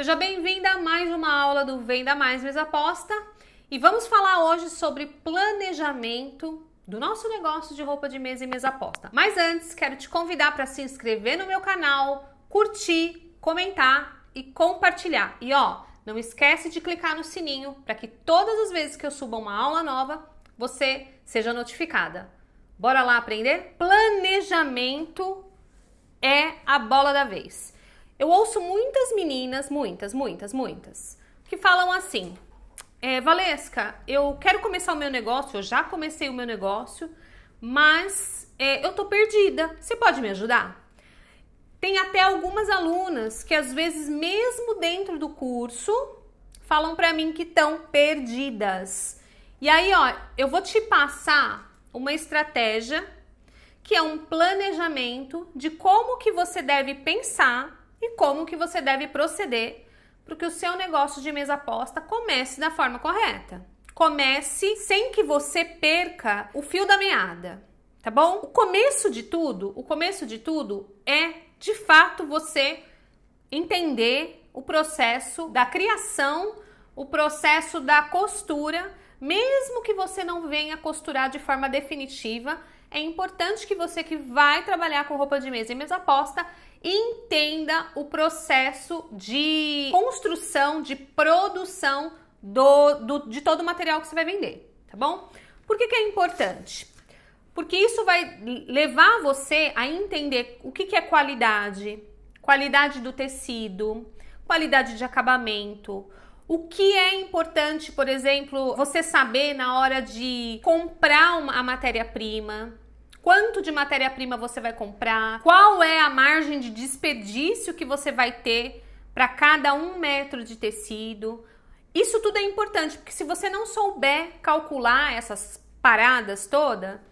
Seja bem-vinda a mais uma aula do Venda Mais Mesa Aposta e vamos falar hoje sobre planejamento do nosso negócio de roupa de mesa e mesa aposta. Mas antes, quero te convidar para se inscrever no meu canal, curtir, comentar e compartilhar. E ó, não esquece de clicar no sininho para que todas as vezes que eu suba uma aula nova, você seja notificada. Bora lá aprender? Planejamento é a bola da vez. Eu ouço muitas meninas, muitas, muitas, muitas, que falam assim: é, Valesca, eu quero começar o meu negócio, eu já comecei o meu negócio, mas é, eu tô perdida. Você pode me ajudar? Tem até algumas alunas que às vezes, mesmo dentro do curso, falam para mim que estão perdidas. E aí, ó, eu vou te passar uma estratégia que é um planejamento de como que você deve pensar e como que você deve proceder para que o seu negócio de mesa aposta comece da forma correta. Comece sem que você perca o fio da meada, tá bom? O começo de tudo, o começo de tudo é de fato você entender o processo da criação, o processo da costura, mesmo que você não venha costurar de forma definitiva, é importante que você que vai trabalhar com roupa de mesa e mesa aposta entenda o processo de construção, de produção do, do, de todo o material que você vai vender, tá bom? Por que, que é importante? Porque isso vai levar você a entender o que, que é qualidade, qualidade do tecido, qualidade de acabamento, o que é importante, por exemplo, você saber na hora de comprar uma, a matéria-prima, quanto de matéria-prima você vai comprar, qual é a margem de desperdício que você vai ter para cada um metro de tecido. Isso tudo é importante, porque se você não souber calcular essas paradas toda,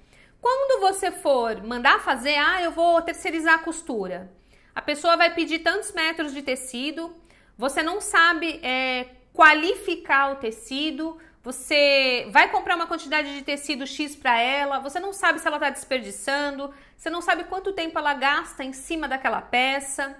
quando você for mandar fazer, ah, eu vou terceirizar a costura. A pessoa vai pedir tantos metros de tecido, você não sabe é, qualificar o tecido, você vai comprar uma quantidade de tecido X para ela, você não sabe se ela está desperdiçando, você não sabe quanto tempo ela gasta em cima daquela peça.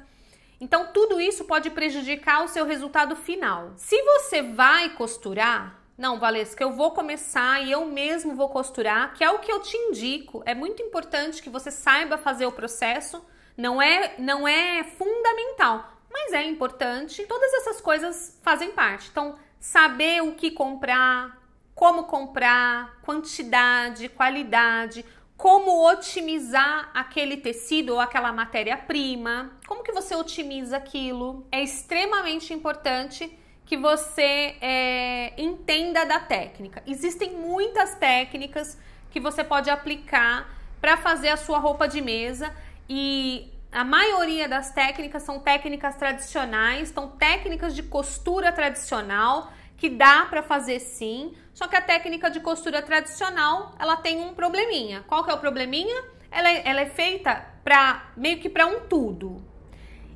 Então, tudo isso pode prejudicar o seu resultado final. Se você vai costurar, não, Valesca, eu vou começar e eu mesmo vou costurar, que é o que eu te indico. É muito importante que você saiba fazer o processo. Não é, não é fundamental, mas é importante. Todas essas coisas fazem parte. Então, saber o que comprar, como comprar, quantidade, qualidade, como otimizar aquele tecido ou aquela matéria-prima, como que você otimiza aquilo. É extremamente importante que você é, entenda da técnica. Existem muitas técnicas que você pode aplicar para fazer a sua roupa de mesa e a maioria das técnicas são técnicas tradicionais, são então técnicas de costura tradicional que dá para fazer sim, só que a técnica de costura tradicional, ela tem um probleminha. Qual que é o probleminha? Ela, é, ela é feita para meio que para um tudo.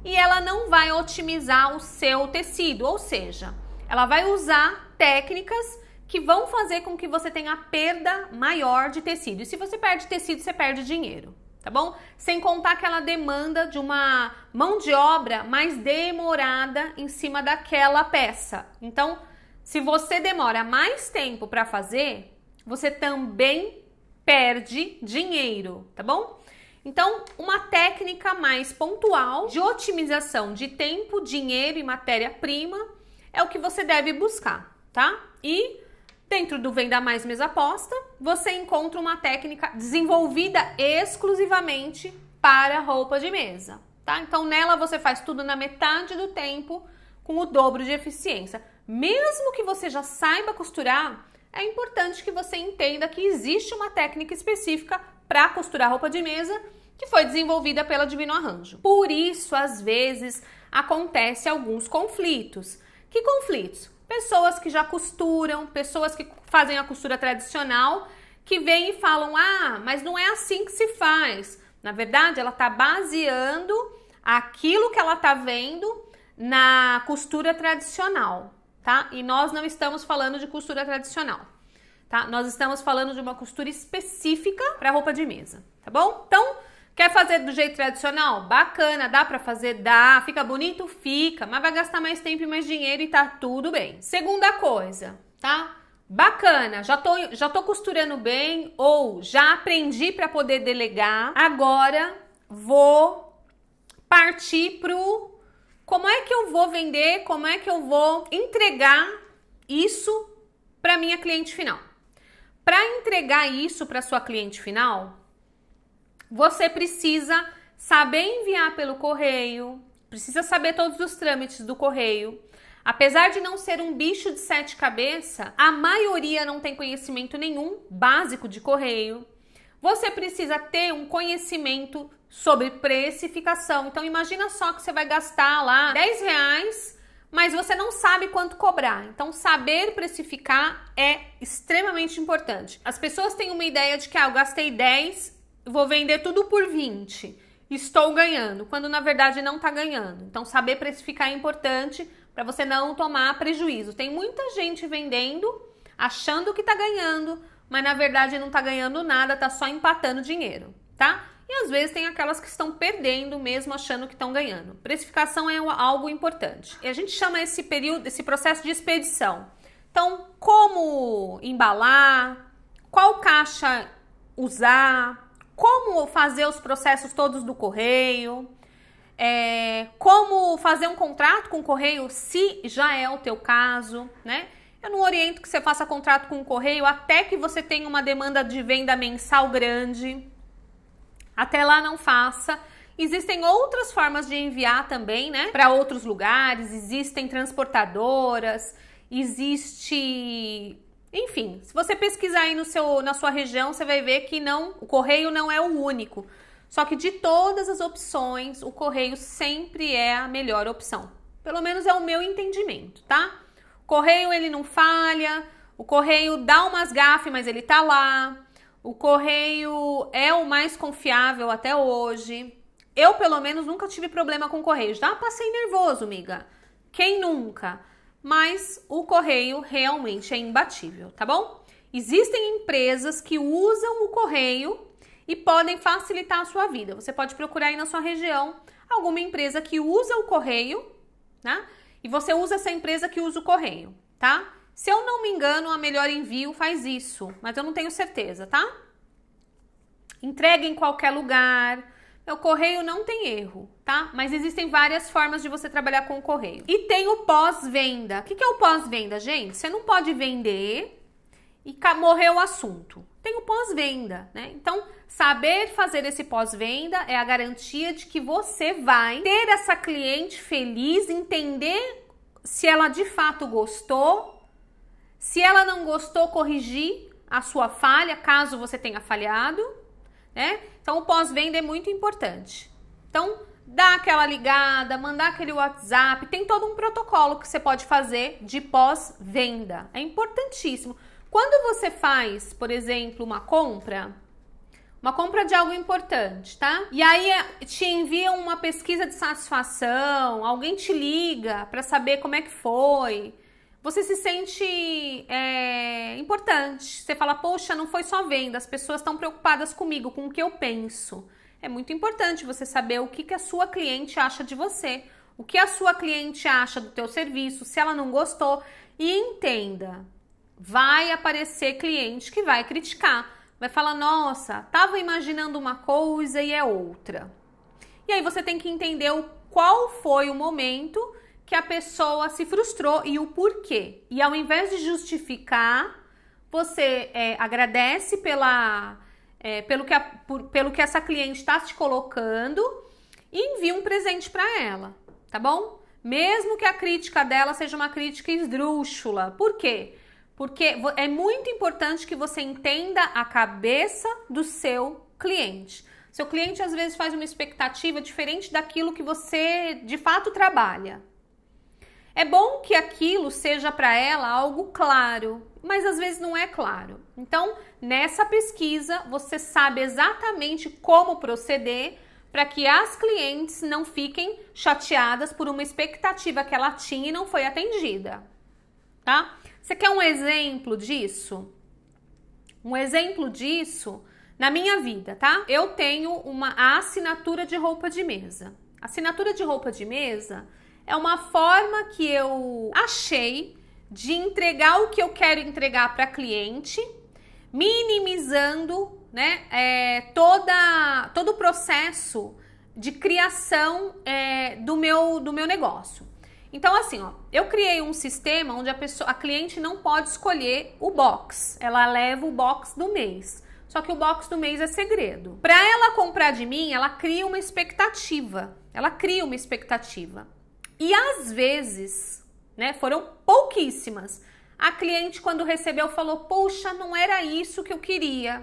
E ela não vai otimizar o seu tecido, ou seja, ela vai usar técnicas que vão fazer com que você tenha perda maior de tecido. E se você perde tecido, você perde dinheiro tá bom? Sem contar aquela demanda de uma mão de obra mais demorada em cima daquela peça. Então, se você demora mais tempo para fazer, você também perde dinheiro, tá bom? Então, uma técnica mais pontual de otimização de tempo, dinheiro e matéria-prima é o que você deve buscar, tá? E Dentro do Venda Mais Mesa Aposta, você encontra uma técnica desenvolvida exclusivamente para roupa de mesa, tá? Então nela você faz tudo na metade do tempo com o dobro de eficiência. Mesmo que você já saiba costurar, é importante que você entenda que existe uma técnica específica para costurar roupa de mesa que foi desenvolvida pela Divino Arranjo. Por isso, às vezes, acontece alguns conflitos. Que conflitos? Pessoas que já costuram, pessoas que fazem a costura tradicional, que vêm e falam: ah, mas não é assim que se faz. Na verdade, ela está baseando aquilo que ela está vendo na costura tradicional, tá? E nós não estamos falando de costura tradicional, tá? Nós estamos falando de uma costura específica para roupa de mesa, tá bom? Então, Quer fazer do jeito tradicional? Bacana, dá para fazer, dá. Fica bonito? Fica, mas vai gastar mais tempo e mais dinheiro e tá tudo bem. Segunda coisa, tá? Bacana, já tô, já tô costurando bem ou já aprendi para poder delegar. Agora vou partir pro como é que eu vou vender, como é que eu vou entregar isso para minha cliente final. Para entregar isso para sua cliente final, você precisa saber enviar pelo correio, precisa saber todos os trâmites do correio. Apesar de não ser um bicho de sete cabeças, a maioria não tem conhecimento nenhum básico de correio. Você precisa ter um conhecimento sobre precificação. Então imagina só que você vai gastar lá 10 reais, mas você não sabe quanto cobrar. Então saber precificar é extremamente importante. As pessoas têm uma ideia de que ah, eu gastei 10, vou vender tudo por 20. Estou ganhando, quando na verdade não está ganhando. Então, saber precificar é importante para você não tomar prejuízo. Tem muita gente vendendo, achando que está ganhando, mas na verdade não está ganhando nada, está só empatando dinheiro, tá? E às vezes tem aquelas que estão perdendo mesmo achando que estão ganhando. Precificação é algo importante. E a gente chama esse período, esse processo de expedição. Então, como embalar, qual caixa usar, como fazer os processos todos do correio, é, como fazer um contrato com o correio, se já é o teu caso, né? Eu não oriento que você faça contrato com o correio até que você tenha uma demanda de venda mensal grande. Até lá não faça. Existem outras formas de enviar também, né? Para outros lugares, existem transportadoras, existe enfim, se você pesquisar aí no seu, na sua região, você vai ver que não, o correio não é o único. Só que de todas as opções, o correio sempre é a melhor opção. Pelo menos é o meu entendimento, tá? O correio ele não falha, o correio dá umas gafes, mas ele tá lá. O correio é o mais confiável até hoje. Eu, pelo menos, nunca tive problema com correio. Já passei nervoso, amiga Quem nunca? mas o correio realmente é imbatível, tá bom? Existem empresas que usam o correio e podem facilitar a sua vida. Você pode procurar aí na sua região alguma empresa que usa o correio, né? E você usa essa empresa que usa o correio, tá? Se eu não me engano, a Melhor Envio faz isso, mas eu não tenho certeza, tá? Entrega em qualquer lugar, o correio não tem erro, tá? Mas existem várias formas de você trabalhar com o correio. E tem o pós-venda. O que, que é o pós-venda, gente? Você não pode vender e morreu o assunto. Tem o pós-venda, né? Então, saber fazer esse pós-venda é a garantia de que você vai ter essa cliente feliz, entender se ela de fato gostou, se ela não gostou, corrigir a sua falha, caso você tenha falhado né? Então o pós-venda é muito importante. Então, dá aquela ligada, mandar aquele WhatsApp, tem todo um protocolo que você pode fazer de pós-venda. É importantíssimo. Quando você faz, por exemplo, uma compra, uma compra de algo importante, tá? E aí eh, te enviam uma pesquisa de satisfação, alguém te liga para saber como é que foi, você se sente é, importante. Você fala, poxa, não foi só venda, as pessoas estão preocupadas comigo, com o que eu penso. É muito importante você saber o que, que a sua cliente acha de você, o que a sua cliente acha do teu serviço, se ela não gostou. E entenda, vai aparecer cliente que vai criticar, vai falar, nossa, tava imaginando uma coisa e é outra. E aí você tem que entender o, qual foi o momento que a pessoa se frustrou e o porquê. E ao invés de justificar, você é, agradece pela, é, pelo, que a, por, pelo que essa cliente está se colocando e envia um presente para ela, tá bom? Mesmo que a crítica dela seja uma crítica esdrúxula. Por quê? Porque é muito importante que você entenda a cabeça do seu cliente. Seu cliente às vezes faz uma expectativa diferente daquilo que você de fato trabalha, é bom que aquilo seja para ela algo claro, mas às vezes não é claro. Então, nessa pesquisa, você sabe exatamente como proceder para que as clientes não fiquem chateadas por uma expectativa que ela tinha e não foi atendida. Tá? Você quer um exemplo disso? Um exemplo disso na minha vida, tá? Eu tenho uma assinatura de roupa de mesa. Assinatura de roupa de mesa é uma forma que eu achei de entregar o que eu quero entregar para cliente, minimizando né, é, toda, todo o processo de criação é, do, meu, do meu negócio. Então, assim, ó, eu criei um sistema onde a pessoa, a cliente não pode escolher o box. Ela leva o box do mês. Só que o box do mês é segredo. Para ela comprar de mim, ela cria uma expectativa. Ela cria uma expectativa. E às vezes, né, foram pouquíssimas. A cliente quando recebeu falou: "Poxa, não era isso que eu queria.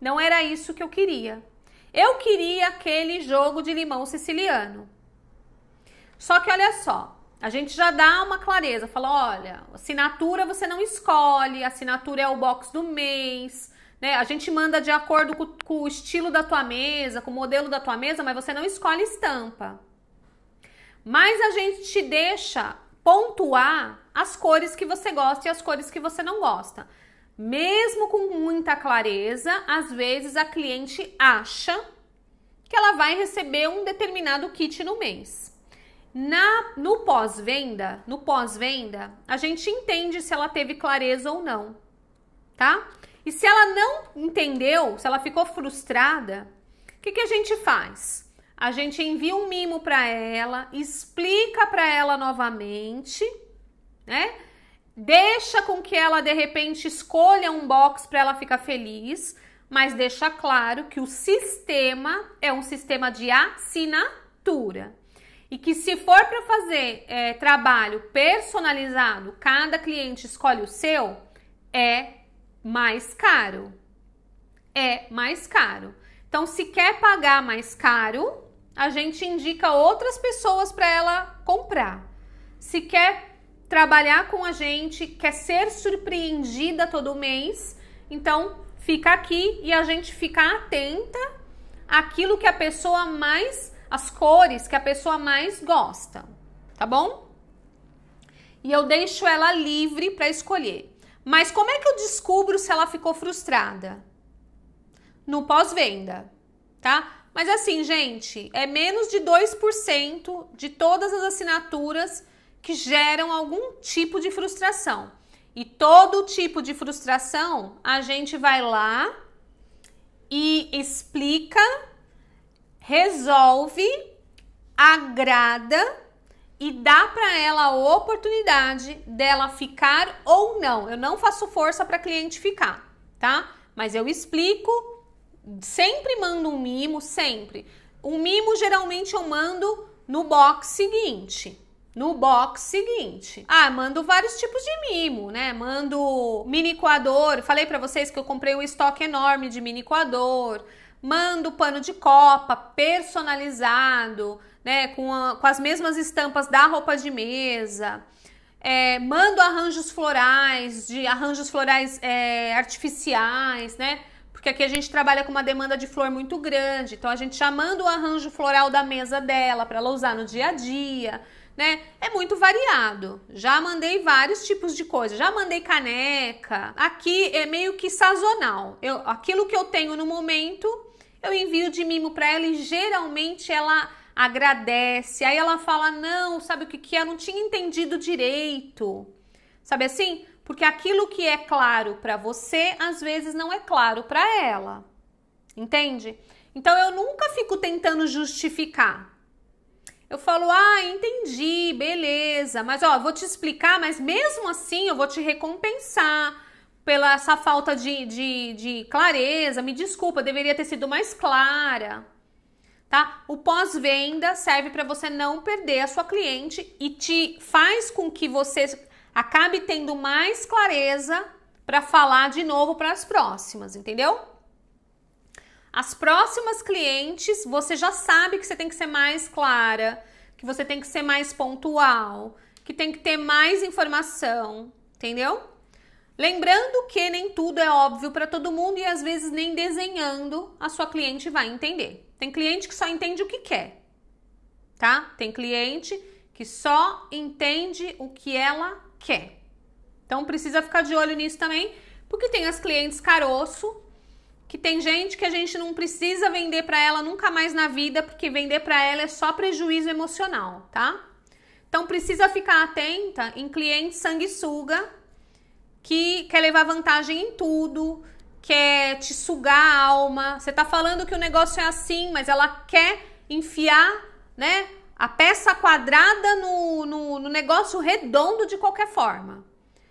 Não era isso que eu queria. Eu queria aquele jogo de limão siciliano". Só que olha só, a gente já dá uma clareza, fala, olha, assinatura você não escolhe, assinatura é o box do mês, né? A gente manda de acordo com, com, o estilo da tua mesa, com o modelo da tua mesa, mas você não escolhe estampa. Mas a gente te deixa pontuar as cores que você gosta e as cores que você não gosta. Mesmo com muita clareza, às vezes a cliente acha que ela vai receber um determinado kit no mês. Na, no pós-venda, no pós-venda, a gente entende se ela teve clareza ou não, tá? E se ela não entendeu, se ela ficou frustrada, o que, que a gente faz? a gente envia um mimo para ela, explica para ela novamente, né? Deixa com que ela de repente escolha um box para ela ficar feliz, mas deixa claro que o sistema é um sistema de assinatura. E que se for para fazer é, trabalho personalizado, cada cliente escolhe o seu, é mais caro. É mais caro. Então, se quer pagar mais caro, a gente indica outras pessoas para ela comprar. Se quer trabalhar com a gente, quer ser surpreendida todo mês, então fica aqui e a gente fica atenta àquilo que a pessoa mais, as cores que a pessoa mais gosta, tá bom? E eu deixo ela livre para escolher. Mas como é que eu descubro se ela ficou frustrada? No pós-venda, tá? Mas assim, gente, é menos de 2% de todas as assinaturas que geram algum tipo de frustração. E todo tipo de frustração, a gente vai lá e explica, resolve, agrada e dá para ela a oportunidade dela ficar ou não. Eu não faço força para cliente ficar, tá? Mas eu explico, Sempre mando um mimo, sempre. Um mimo geralmente eu mando no box seguinte. No box seguinte. Ah, mando vários tipos de mimo, né? Mando mini coador. Falei para vocês que eu comprei um estoque enorme de mini coador. Mando pano de copa personalizado, né? Com, a, com as mesmas estampas da roupa de mesa. É, mando arranjos florais, de arranjos florais é, artificiais, né? Porque aqui a gente trabalha com uma demanda de flor muito grande, então a gente chamando o arranjo floral da mesa dela para ela usar no dia a dia, né? É muito variado. Já mandei vários tipos de coisa, já mandei caneca. Aqui é meio que sazonal. Eu, aquilo que eu tenho no momento, eu envio de mimo para ela e geralmente ela agradece. Aí ela fala: "Não, sabe o que que é? Eu não tinha entendido direito". Sabe assim? Porque aquilo que é claro para você, às vezes não é claro para ela. Entende? Então eu nunca fico tentando justificar. Eu falo, ah, entendi, beleza, mas ó, vou te explicar, mas mesmo assim eu vou te recompensar pela essa falta de, de, de clareza. Me desculpa, deveria ter sido mais clara tá? O pós-venda serve para você não perder a sua cliente e te faz com que você acabe tendo mais clareza para falar de novo para as próximas, entendeu? As próximas clientes, você já sabe que você tem que ser mais clara, que você tem que ser mais pontual, que tem que ter mais informação, entendeu? Lembrando que nem tudo é óbvio para todo mundo e às vezes nem desenhando a sua cliente vai entender. Tem cliente que só entende o que quer, tá? Tem cliente que só entende o que ela quer. Então precisa ficar de olho nisso também, porque tem as clientes caroço, que tem gente que a gente não precisa vender para ela nunca mais na vida, porque vender para ela é só prejuízo emocional, tá? Então precisa ficar atenta em cliente sanguessuga que quer levar vantagem em tudo, quer te sugar a alma. Você tá falando que o negócio é assim, mas ela quer enfiar, né, a peça quadrada no, no, no negócio redondo de qualquer forma.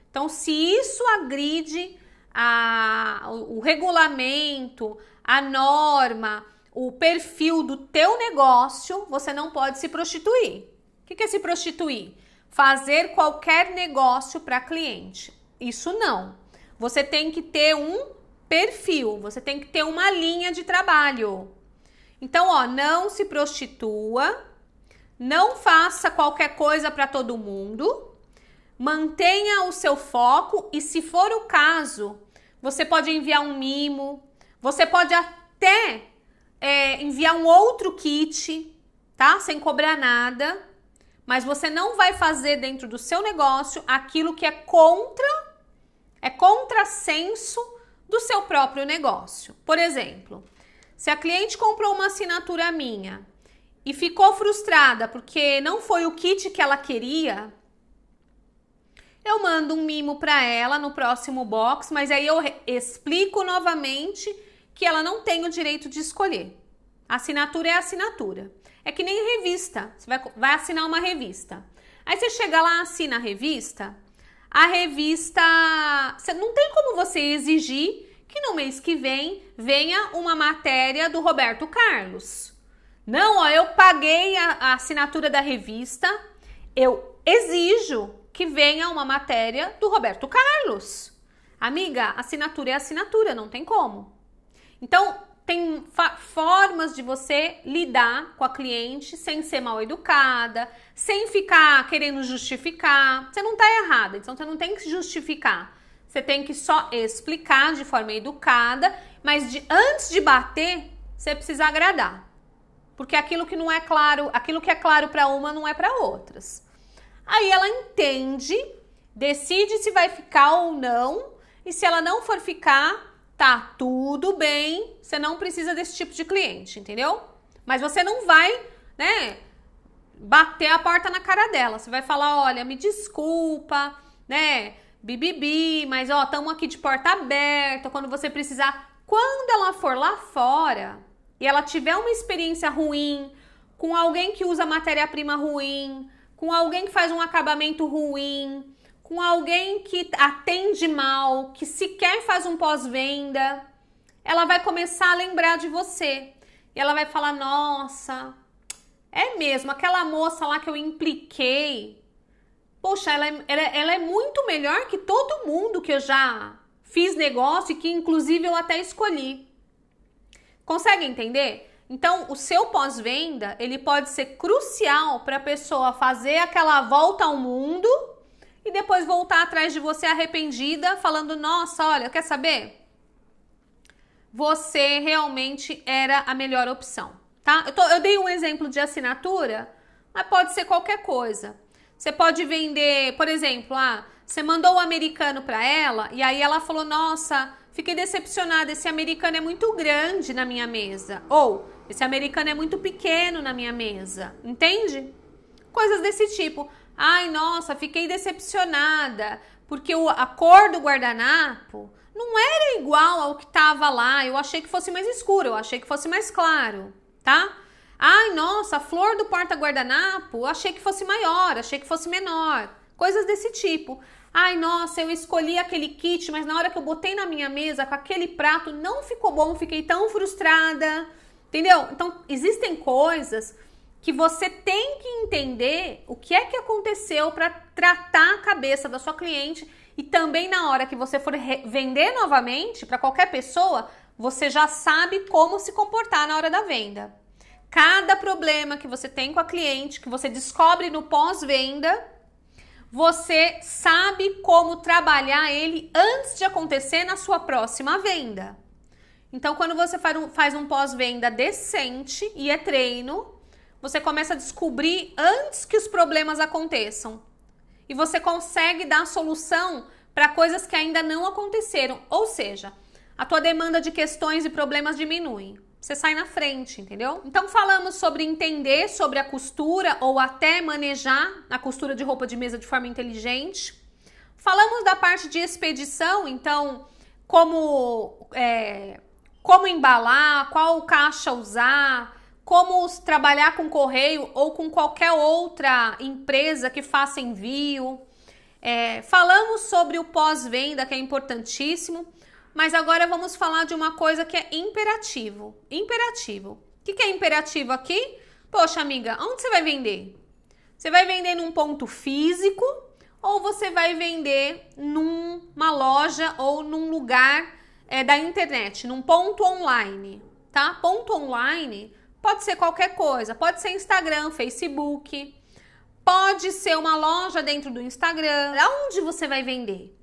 Então, se isso agride a, o, o regulamento, a norma, o perfil do teu negócio, você não pode se prostituir. O que é se prostituir? Fazer qualquer negócio para cliente. Isso não. Você tem que ter um perfil, você tem que ter uma linha de trabalho. Então, ó, não se prostitua, não faça qualquer coisa para todo mundo. Mantenha o seu foco e, se for o caso, você pode enviar um mimo, você pode até é, enviar um outro kit, tá? Sem cobrar nada. Mas você não vai fazer dentro do seu negócio aquilo que é contra, é contrassenso do seu próprio negócio. Por exemplo, se a cliente comprou uma assinatura minha e ficou frustrada porque não foi o kit que ela queria, eu mando um mimo para ela no próximo box, mas aí eu explico novamente que ela não tem o direito de escolher. Assinatura é assinatura. É que nem revista. Você vai, vai assinar uma revista. Aí você chega lá, assina a revista. A revista. Não tem como você exigir que no mês que vem venha uma matéria do Roberto Carlos. Não, ó, eu paguei a, a assinatura da revista, eu exijo que venha uma matéria do Roberto Carlos. Amiga, assinatura é assinatura, não tem como. Então, tem formas de você lidar com a cliente sem ser mal educada, sem ficar querendo justificar. Você não está errada, então você não tem que justificar. Você tem que só explicar de forma educada, mas de, antes de bater, você precisa agradar porque aquilo que não é claro, aquilo que é claro para uma não é para outras. Aí ela entende, decide se vai ficar ou não, e se ela não for ficar, tá tudo bem, você não precisa desse tipo de cliente, entendeu? Mas você não vai, né, bater a porta na cara dela. Você vai falar, olha, me desculpa, né? Bibibi, mas ó, estamos aqui de porta aberta. Quando você precisar, quando ela for lá fora, e ela tiver uma experiência ruim, com alguém que usa matéria-prima ruim, com alguém que faz um acabamento ruim, com alguém que atende mal, que sequer faz um pós-venda, ela vai começar a lembrar de você. E ela vai falar: "Nossa, é mesmo, aquela moça lá que eu impliquei. Poxa, ela é, ela, é, ela é muito melhor que todo mundo que eu já fiz negócio e que inclusive eu até escolhi. Consegue entender? Então, o seu pós-venda, ele pode ser crucial para a pessoa fazer aquela volta ao mundo e depois voltar atrás de você arrependida, falando: "Nossa, olha, quer saber? Você realmente era a melhor opção", tá? Eu, tô, eu dei um exemplo de assinatura, mas pode ser qualquer coisa. Você pode vender, por exemplo, ah, você mandou o um americano para ela e aí ela falou: "Nossa, Fiquei decepcionada, esse americano é muito grande na minha mesa. Ou, esse americano é muito pequeno na minha mesa. Entende? Coisas desse tipo. Ai, nossa, fiquei decepcionada porque a cor do guardanapo não era igual ao que estava lá. Eu achei que fosse mais escuro, eu achei que fosse mais claro, tá? Ai, nossa, a flor do porta-guardanapo, achei que fosse maior, achei que fosse menor. Coisas desse tipo. Ai, nossa, eu escolhi aquele kit, mas na hora que eu botei na minha mesa com aquele prato não ficou bom, fiquei tão frustrada. Entendeu? Então, existem coisas que você tem que entender o que é que aconteceu para tratar a cabeça da sua cliente e também na hora que você for vender novamente para qualquer pessoa, você já sabe como se comportar na hora da venda. Cada problema que você tem com a cliente, que você descobre no pós-venda, você sabe como trabalhar ele antes de acontecer na sua próxima venda. Então, quando você faz um pós-venda decente e é treino, você começa a descobrir antes que os problemas aconteçam. E você consegue dar solução para coisas que ainda não aconteceram, ou seja, a tua demanda de questões e problemas diminui você sai na frente, entendeu? Então falamos sobre entender sobre a costura ou até manejar a costura de roupa de mesa de forma inteligente. Falamos da parte de expedição, então como é, como embalar, qual caixa usar, como trabalhar com correio ou com qualquer outra empresa que faça envio. É, falamos sobre o pós-venda, que é importantíssimo. Mas agora vamos falar de uma coisa que é imperativo. Imperativo. O que, que é imperativo aqui? Poxa, amiga, onde você vai vender? Você vai vender num ponto físico ou você vai vender numa loja ou num lugar é, da internet, num ponto online, tá? Ponto online pode ser qualquer coisa, pode ser Instagram, Facebook, pode ser uma loja dentro do Instagram. Aonde você vai vender?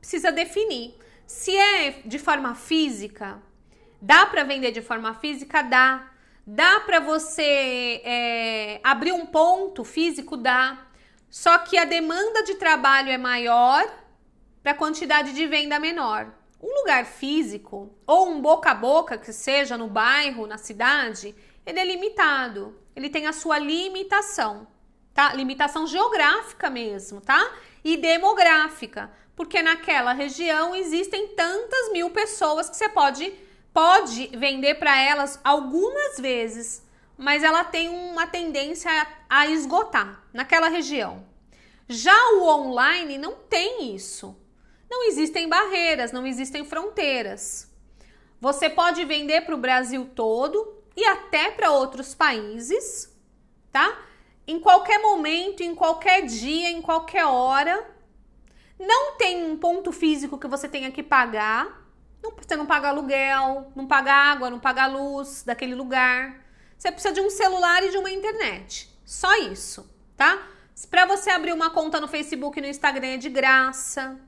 Precisa definir. Se é de forma física, dá para vender de forma física? Dá. Dá para você é, abrir um ponto físico? Dá. Só que a demanda de trabalho é maior para a quantidade de venda menor. Um lugar físico, ou um boca a boca que seja no bairro, na cidade, ele é limitado. Ele tem a sua limitação, tá? Limitação geográfica mesmo, tá? E demográfica porque naquela região existem tantas mil pessoas que você pode, pode vender para elas algumas vezes, mas ela tem uma tendência a esgotar naquela região. Já o online não tem isso. Não existem barreiras, não existem fronteiras. Você pode vender para o Brasil todo e até para outros países, tá? Em qualquer momento, em qualquer dia, em qualquer hora não tem um ponto físico que você tenha que pagar. Não, você não paga aluguel, não paga água, não paga luz daquele lugar. Você precisa de um celular e de uma internet. Só isso, tá? Para você abrir uma conta no Facebook e no Instagram é de graça.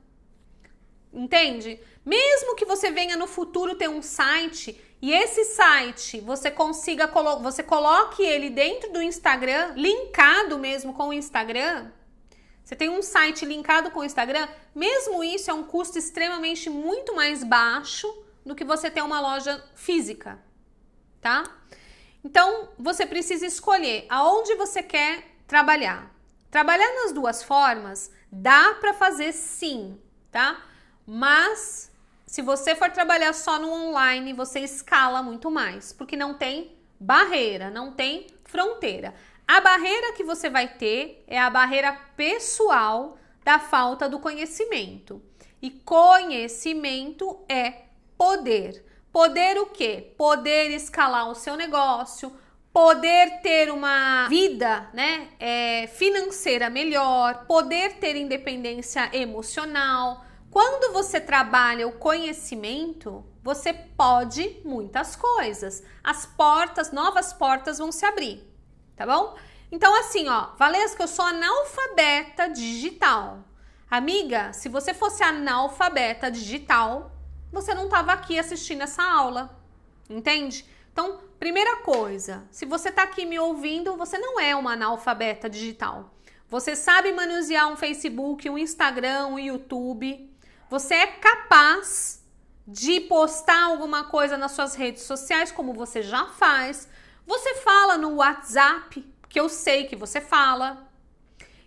Entende? Mesmo que você venha no futuro ter um site e esse site você consiga você coloque ele dentro do Instagram, linkado mesmo com o Instagram, você tem um site linkado com o Instagram, mesmo isso é um custo extremamente muito mais baixo do que você ter uma loja física, tá? Então, você precisa escolher aonde você quer trabalhar. Trabalhar nas duas formas dá para fazer sim, tá? Mas se você for trabalhar só no online, você escala muito mais, porque não tem barreira, não tem fronteira. A barreira que você vai ter é a barreira pessoal da falta do conhecimento. E conhecimento é poder. Poder o quê? Poder escalar o seu negócio, poder ter uma vida né, é, financeira melhor, poder ter independência emocional. Quando você trabalha o conhecimento, você pode muitas coisas. As portas, novas portas vão se abrir tá bom? Então, assim, ó, Valesca, eu sou analfabeta digital. Amiga, se você fosse analfabeta digital, você não tava aqui assistindo essa aula, entende? Então, primeira coisa, se você tá aqui me ouvindo, você não é uma analfabeta digital. Você sabe manusear um Facebook, um Instagram, um YouTube. Você é capaz de postar alguma coisa nas suas redes sociais, como você já faz. Você fala no WhatsApp, que eu sei que você fala.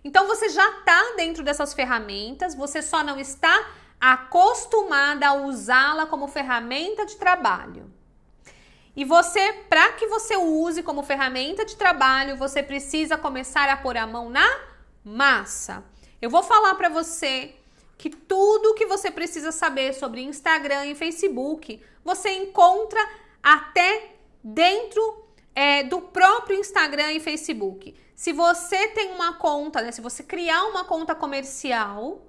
Então você já está dentro dessas ferramentas, você só não está acostumada a usá-la como ferramenta de trabalho. E você, para que você use como ferramenta de trabalho, você precisa começar a pôr a mão na massa. Eu vou falar para você que tudo que você precisa saber sobre Instagram e Facebook, você encontra até dentro é, do próprio Instagram e Facebook. Se você tem uma conta, né, se você criar uma conta comercial,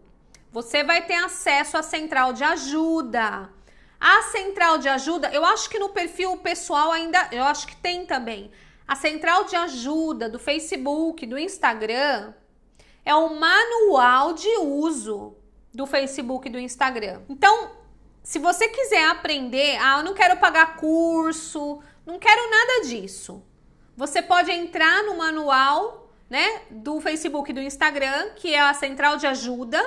você vai ter acesso à central de ajuda. A central de ajuda, eu acho que no perfil pessoal ainda, eu acho que tem também. A central de ajuda do Facebook, do Instagram, é o manual de uso do Facebook e do Instagram. Então, se você quiser aprender, ah, eu não quero pagar curso, não quero nada disso. Você pode entrar no manual, né, do Facebook e do Instagram, que é a central de ajuda,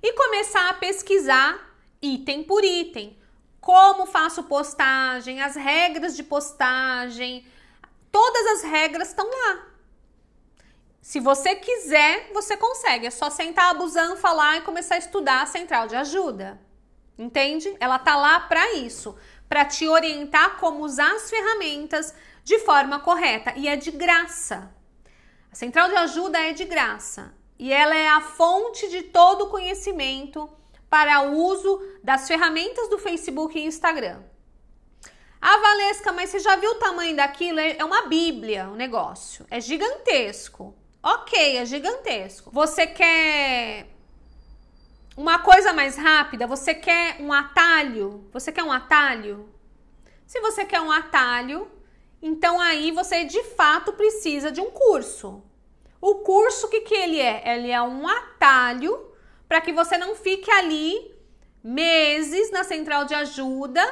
e começar a pesquisar item por item. Como faço postagem, as regras de postagem, todas as regras estão lá. Se você quiser, você consegue. É só sentar a falar e começar a estudar a central de ajuda. Entende? Ela tá lá para isso para te orientar como usar as ferramentas de forma correta e é de graça. A central de ajuda é de graça e ela é a fonte de todo o conhecimento para o uso das ferramentas do Facebook e Instagram. Ah, Valesca, mas você já viu o tamanho daquilo? É uma bíblia o um negócio. É gigantesco. Ok, é gigantesco. Você quer uma coisa mais rápida, você quer um atalho? Você quer um atalho? Se você quer um atalho, então aí você de fato precisa de um curso. O curso que que ele é? Ele é um atalho para que você não fique ali meses na central de ajuda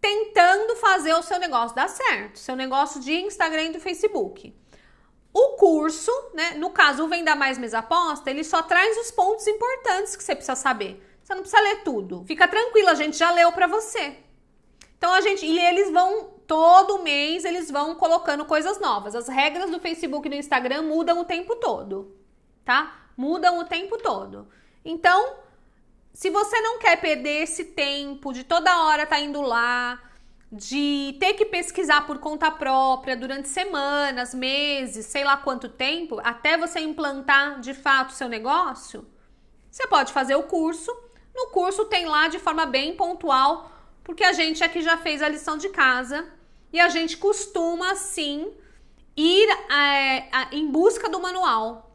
tentando fazer o seu negócio dar certo, seu negócio de Instagram e do Facebook. O curso, né? No caso, o Venda Mais Mesa Aposta, ele só traz os pontos importantes que você precisa saber. Você não precisa ler tudo. Fica tranquila, a gente já leu para você. Então a gente e eles vão todo mês eles vão colocando coisas novas. As regras do Facebook e do Instagram mudam o tempo todo, tá? Mudam o tempo todo. Então, se você não quer perder esse tempo de toda hora tá indo lá, de ter que pesquisar por conta própria durante semanas, meses, sei lá quanto tempo, até você implantar de fato seu negócio, você pode fazer o curso. No curso tem lá de forma bem pontual, porque a gente aqui é já fez a lição de casa e a gente costuma sim ir é, em busca do manual.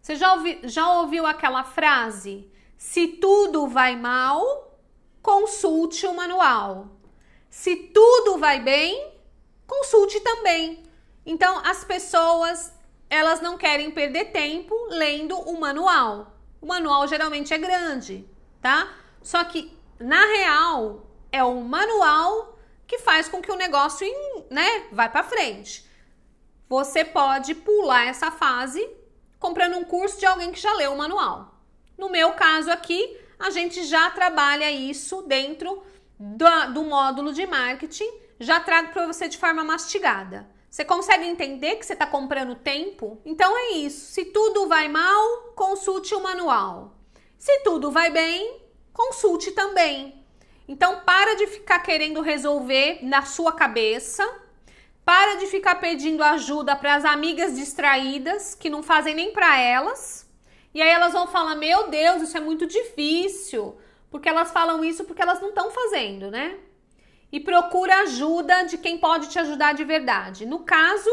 Você já, ouvi, já ouviu aquela frase? Se tudo vai mal, consulte o manual. Se tudo vai bem, consulte também. Então, as pessoas, elas não querem perder tempo lendo o manual. O manual geralmente é grande, tá? Só que, na real, é o manual que faz com que o negócio, né, vai para frente. Você pode pular essa fase comprando um curso de alguém que já leu o manual. No meu caso aqui, a gente já trabalha isso dentro do, do módulo de marketing, já trago para você de forma mastigada. Você consegue entender que você está comprando tempo? Então é isso. Se tudo vai mal, consulte o manual. Se tudo vai bem, consulte também. Então para de ficar querendo resolver na sua cabeça. Para de ficar pedindo ajuda para as amigas distraídas que não fazem nem para elas. E aí elas vão falar: "Meu Deus, isso é muito difícil. Porque elas falam isso porque elas não estão fazendo, né? E procura ajuda de quem pode te ajudar de verdade. No caso,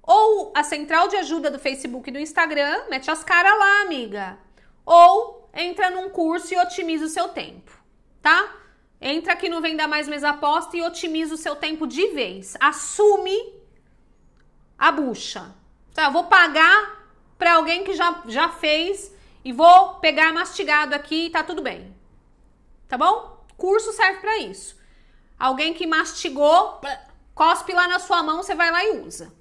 ou a central de ajuda do Facebook e do Instagram, mete as caras lá, amiga. Ou entra num curso e otimiza o seu tempo, tá? Entra aqui no Venda Mais Mesa Aposta e otimiza o seu tempo de vez. Assume a bucha. Tá, eu vou pagar para alguém que já, já fez e vou pegar mastigado aqui e tá tudo bem tá bom? Curso serve para isso. Alguém que mastigou, cospe lá na sua mão, você vai lá e usa.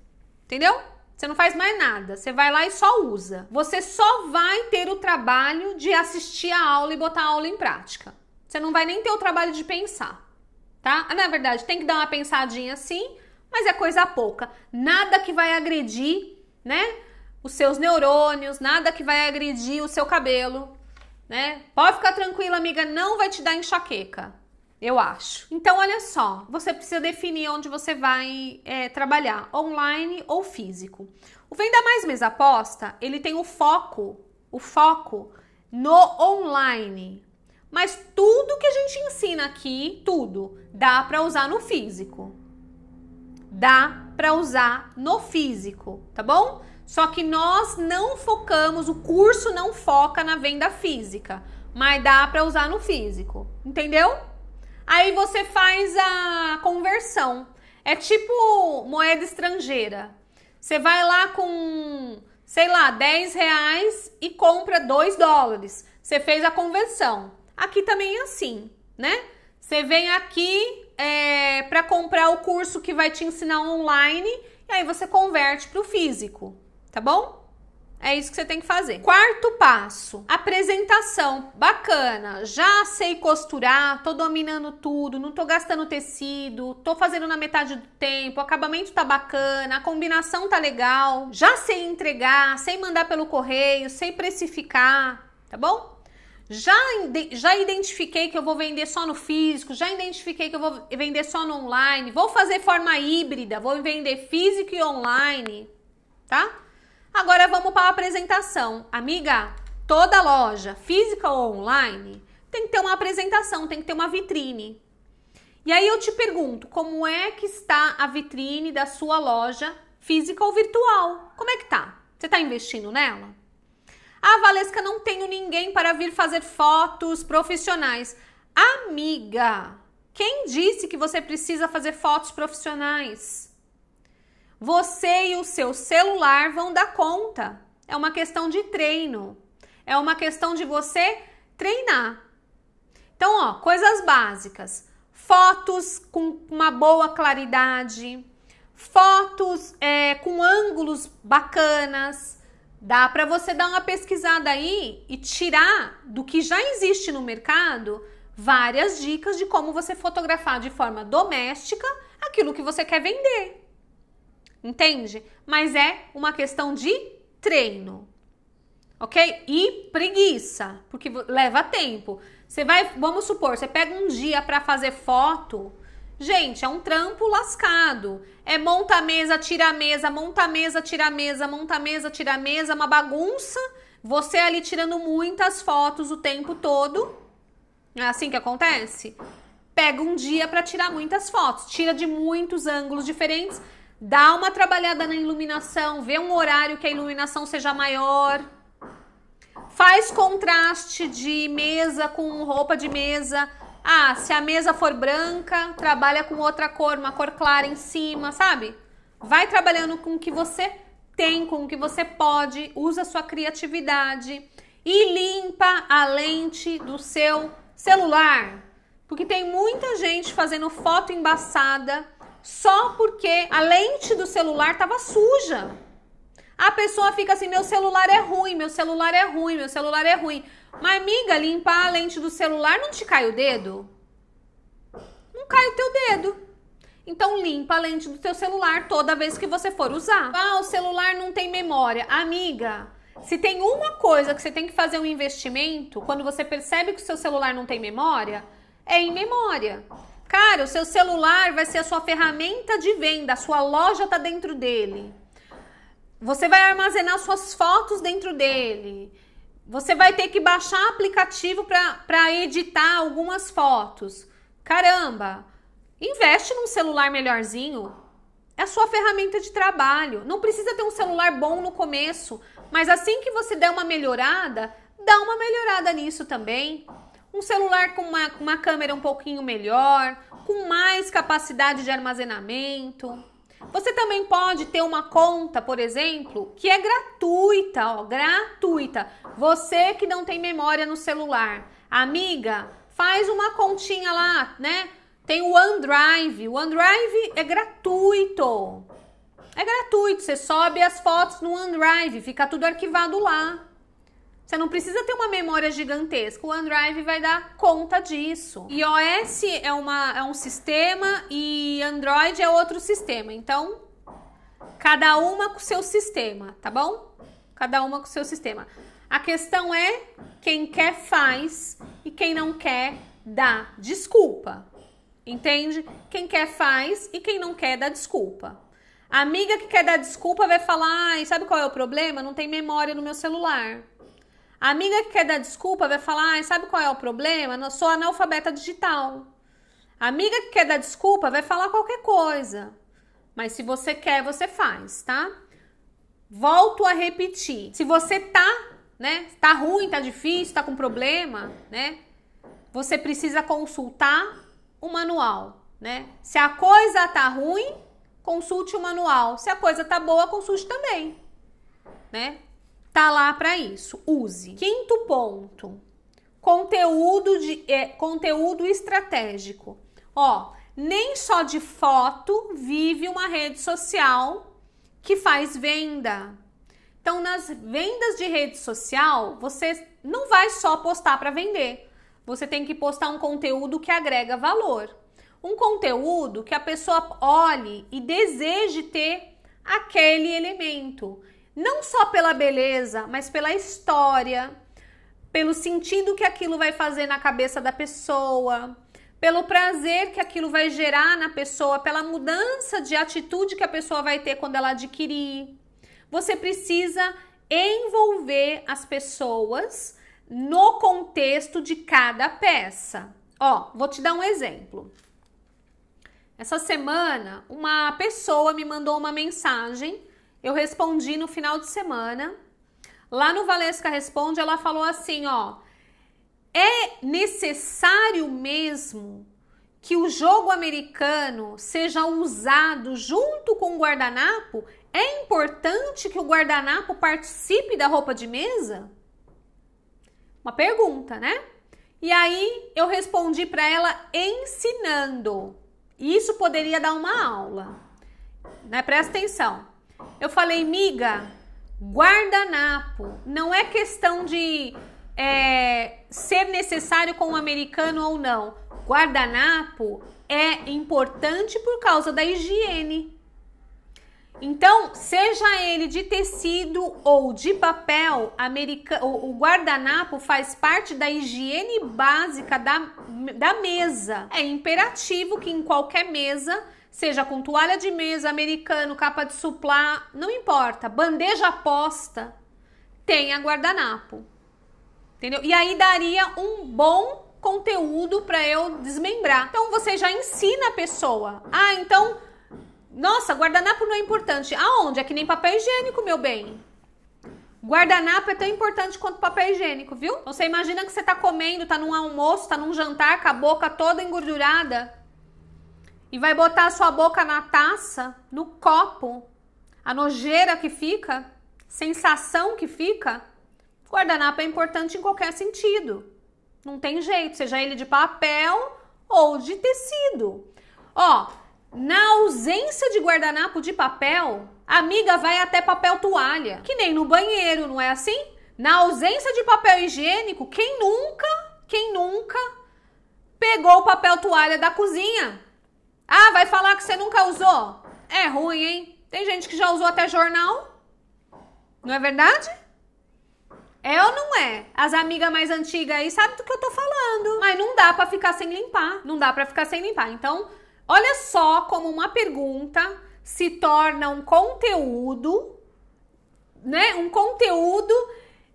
Entendeu? Você não faz mais nada, você vai lá e só usa. Você só vai ter o trabalho de assistir a aula e botar a aula em prática. Você não vai nem ter o trabalho de pensar, tá? Ah, na verdade, tem que dar uma pensadinha sim, mas é coisa pouca. Nada que vai agredir, né? Os seus neurônios, nada que vai agredir o seu cabelo, né? Pode ficar tranquila, amiga, não vai te dar enxaqueca, eu acho. Então, olha só, você precisa definir onde você vai é, trabalhar, online ou físico. O Venda Mais Mesa Aposta, ele tem o foco, o foco no online. Mas tudo que a gente ensina aqui, tudo, dá para usar no físico. Dá para usar no físico, tá bom? Só que nós não focamos, o curso não foca na venda física, mas dá para usar no físico, entendeu? Aí você faz a conversão. É tipo moeda estrangeira. Você vai lá com, sei lá, 10 reais e compra 2 dólares. Você fez a conversão. Aqui também é assim, né? Você vem aqui é, para comprar o curso que vai te ensinar online e aí você converte para o físico tá bom? É isso que você tem que fazer. Quarto passo: apresentação. Bacana, já sei costurar, tô dominando tudo, não tô gastando tecido, tô fazendo na metade do tempo, o acabamento tá bacana, a combinação tá legal, já sei entregar, sei mandar pelo correio, sei precificar, tá bom? Já, já identifiquei que eu vou vender só no físico, já identifiquei que eu vou vender só no online, vou fazer forma híbrida, vou vender físico e online, tá? Agora vamos para a apresentação. Amiga, toda loja, física ou online, tem que ter uma apresentação, tem que ter uma vitrine. E aí eu te pergunto, como é que está a vitrine da sua loja, física ou virtual? Como é que tá? Você está investindo nela? Ah, Valesca, não tenho ninguém para vir fazer fotos profissionais. Amiga, quem disse que você precisa fazer fotos profissionais? Você e o seu celular vão dar conta. É uma questão de treino. É uma questão de você treinar. Então, ó, coisas básicas: fotos com uma boa claridade, fotos é, com ângulos bacanas. Dá para você dar uma pesquisada aí e tirar do que já existe no mercado várias dicas de como você fotografar de forma doméstica aquilo que você quer vender entende? Mas é uma questão de treino, ok? E preguiça, porque leva tempo. Você vai, vamos supor, você pega um dia para fazer foto. Gente, é um trampo lascado. É monta a mesa, tira a mesa, monta a mesa, tira a mesa, monta a mesa, tira a mesa, é uma bagunça. Você ali tirando muitas fotos o tempo todo. É assim que acontece? Pega um dia para tirar muitas fotos, tira de muitos ângulos diferentes Dá uma trabalhada na iluminação, vê um horário que a iluminação seja maior. Faz contraste de mesa com roupa de mesa. Ah, se a mesa for branca, trabalha com outra cor, uma cor clara em cima, sabe? Vai trabalhando com o que você tem, com o que você pode, usa a sua criatividade e limpa a lente do seu celular. Porque tem muita gente fazendo foto embaçada só porque a lente do celular estava suja. A pessoa fica assim: meu celular é ruim, meu celular é ruim, meu celular é ruim. Mas, amiga, limpar a lente do celular não te cai o dedo? Não cai o teu dedo. Então limpa a lente do teu celular toda vez que você for usar. Ah, o celular não tem memória. Amiga, se tem uma coisa que você tem que fazer um investimento, quando você percebe que o seu celular não tem memória, é em memória. Cara, o seu celular vai ser a sua ferramenta de venda, a sua loja tá dentro dele. Você vai armazenar suas fotos dentro dele. Você vai ter que baixar aplicativo para editar algumas fotos. Caramba, investe num celular melhorzinho. É a sua ferramenta de trabalho. Não precisa ter um celular bom no começo, mas assim que você der uma melhorada, dá uma melhorada nisso também um celular com uma, com uma câmera um pouquinho melhor, com mais capacidade de armazenamento. Você também pode ter uma conta, por exemplo, que é gratuita, ó, gratuita. Você que não tem memória no celular, amiga, faz uma continha lá, né? Tem o OneDrive. O OneDrive é gratuito. É gratuito, você sobe as fotos no OneDrive, fica tudo arquivado lá. Você não precisa ter uma memória gigantesca. O OneDrive vai dar conta disso. iOS é, uma, é um sistema e Android é outro sistema. Então, cada uma com o seu sistema, tá bom? Cada uma com o seu sistema. A questão é quem quer faz e quem não quer dá desculpa. Entende? Quem quer faz e quem não quer dá desculpa. A amiga que quer dar desculpa vai falar: "Ai, sabe qual é o problema? Não tem memória no meu celular". A amiga que quer dar desculpa vai falar: ah, sabe qual é o problema? Eu sou analfabeta digital. A amiga que quer dar desculpa vai falar qualquer coisa. Mas se você quer, você faz, tá? Volto a repetir. Se você tá, né? Tá ruim, tá difícil, tá com problema, né? Você precisa consultar o manual, né? Se a coisa tá ruim, consulte o manual. Se a coisa tá boa, consulte também, né? tá lá para isso. Use. Quinto ponto: conteúdo de é, conteúdo estratégico. Ó, nem só de foto vive uma rede social que faz venda. Então, nas vendas de rede social, você não vai só postar para vender. Você tem que postar um conteúdo que agrega valor. Um conteúdo que a pessoa olhe e deseje ter aquele elemento não só pela beleza, mas pela história, pelo sentido que aquilo vai fazer na cabeça da pessoa, pelo prazer que aquilo vai gerar na pessoa, pela mudança de atitude que a pessoa vai ter quando ela adquirir. Você precisa envolver as pessoas no contexto de cada peça. Ó, vou te dar um exemplo. Essa semana, uma pessoa me mandou uma mensagem eu respondi no final de semana. Lá no Valesca Responde, ela falou assim, ó: "É necessário mesmo que o jogo americano seja usado junto com o guardanapo? É importante que o guardanapo participe da roupa de mesa?" Uma pergunta, né? E aí eu respondi para ela ensinando. Isso poderia dar uma aula. Né? Presta atenção. Eu falei, miga, guardanapo. Não é questão de é, ser necessário com o um americano ou não. Guardanapo é importante por causa da higiene. Então, seja ele de tecido ou de papel, o guardanapo faz parte da higiene básica da, da mesa. É imperativo que em qualquer mesa seja com toalha de mesa, americano, capa de suplá, não importa, bandeja posta, tenha guardanapo. Entendeu? E aí daria um bom conteúdo para eu desmembrar. Então você já ensina a pessoa. Ah, então, nossa, guardanapo não é importante. Aonde? É que nem papel higiênico, meu bem. Guardanapo é tão importante quanto papel higiênico, viu? Então, você imagina que você tá comendo, tá num almoço, tá num jantar, com a boca toda engordurada e vai botar a sua boca na taça, no copo, a nojeira que fica, sensação que fica, guardanapo é importante em qualquer sentido. Não tem jeito, seja ele de papel ou de tecido. Ó, na ausência de guardanapo de papel, a amiga vai até papel toalha, que nem no banheiro, não é assim? Na ausência de papel higiênico, quem nunca, quem nunca pegou o papel toalha da cozinha? Ah, vai falar que você nunca usou? É ruim, hein? Tem gente que já usou até jornal. Não é verdade? É ou não é? As amigas mais antigas aí sabem do que eu tô falando. Mas não dá para ficar sem limpar. Não dá para ficar sem limpar. Então, olha só como uma pergunta se torna um conteúdo, né? Um conteúdo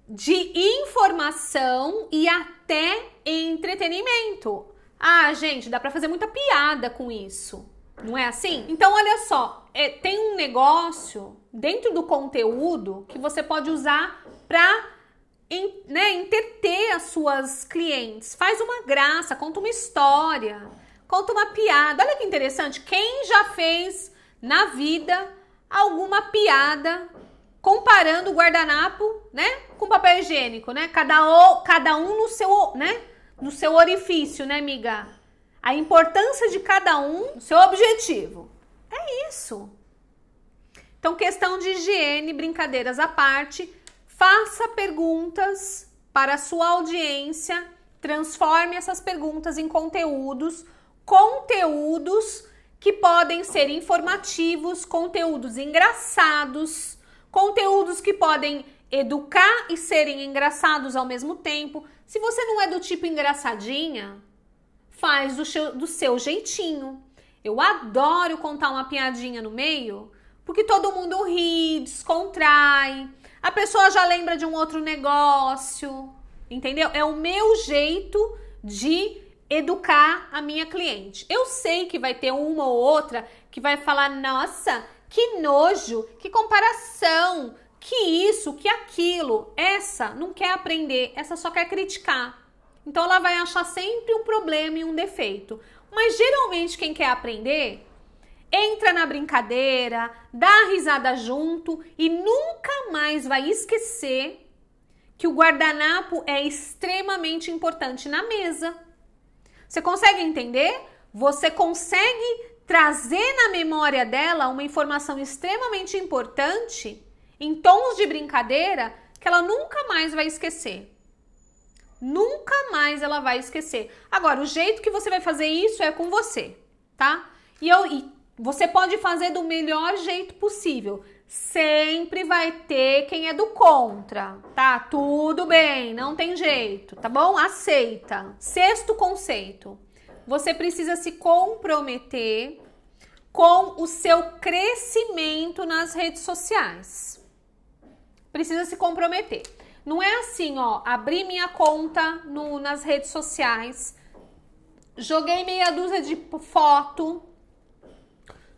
de informação e até entretenimento. Ah, gente, dá para fazer muita piada com isso. Não é assim? Então, olha só, é, tem um negócio dentro do conteúdo que você pode usar para né, entreter as suas clientes. Faz uma graça, conta uma história, conta uma piada. Olha que interessante, quem já fez na vida alguma piada comparando o guardanapo, né, com papel higiênico, né? Cada, o, cada um no seu, né? no seu orifício, né, amiga? A importância de cada um, seu objetivo. É isso. Então, questão de higiene, brincadeiras à parte, faça perguntas para a sua audiência, transforme essas perguntas em conteúdos, conteúdos que podem ser informativos, conteúdos engraçados, conteúdos que podem educar e serem engraçados ao mesmo tempo. Se você não é do tipo engraçadinha, faz do seu, do seu jeitinho. Eu adoro contar uma piadinha no meio, porque todo mundo ri, descontrai, a pessoa já lembra de um outro negócio, entendeu? É o meu jeito de educar a minha cliente. Eu sei que vai ter uma ou outra que vai falar: nossa, que nojo, que comparação, que isso, que aquilo, essa não quer aprender, essa só quer criticar. Então ela vai achar sempre um problema e um defeito. Mas geralmente quem quer aprender entra na brincadeira, dá risada junto e nunca mais vai esquecer que o guardanapo é extremamente importante na mesa. Você consegue entender? Você consegue trazer na memória dela uma informação extremamente importante em tons de brincadeira que ela nunca mais vai esquecer. Nunca mais ela vai esquecer. Agora, o jeito que você vai fazer isso é com você, tá? E, eu, e você pode fazer do melhor jeito possível. Sempre vai ter quem é do contra, tá? Tudo bem, não tem jeito, tá bom? Aceita. Sexto conceito: você precisa se comprometer com o seu crescimento nas redes sociais precisa se comprometer. Não é assim, ó, abri minha conta no, nas redes sociais, joguei meia dúzia de foto,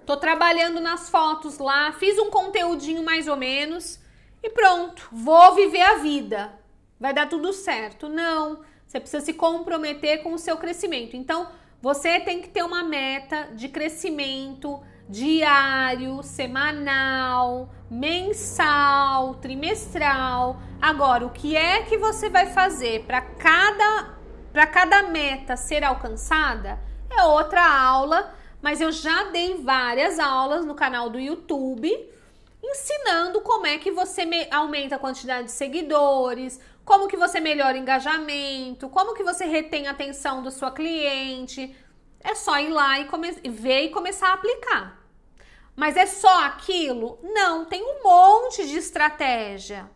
tô trabalhando nas fotos lá, fiz um conteúdinho mais ou menos e pronto, vou viver a vida. Vai dar tudo certo. Não, você precisa se comprometer com o seu crescimento. Então, você tem que ter uma meta de crescimento, diário, semanal, mensal, trimestral. Agora, o que é que você vai fazer para cada para cada meta ser alcançada é outra aula, mas eu já dei várias aulas no canal do YouTube ensinando como é que você aumenta a quantidade de seguidores, como que você melhora engajamento, como que você retém a atenção da sua cliente, é só ir lá e ver e começar a aplicar. Mas é só aquilo? Não, tem um monte de estratégia.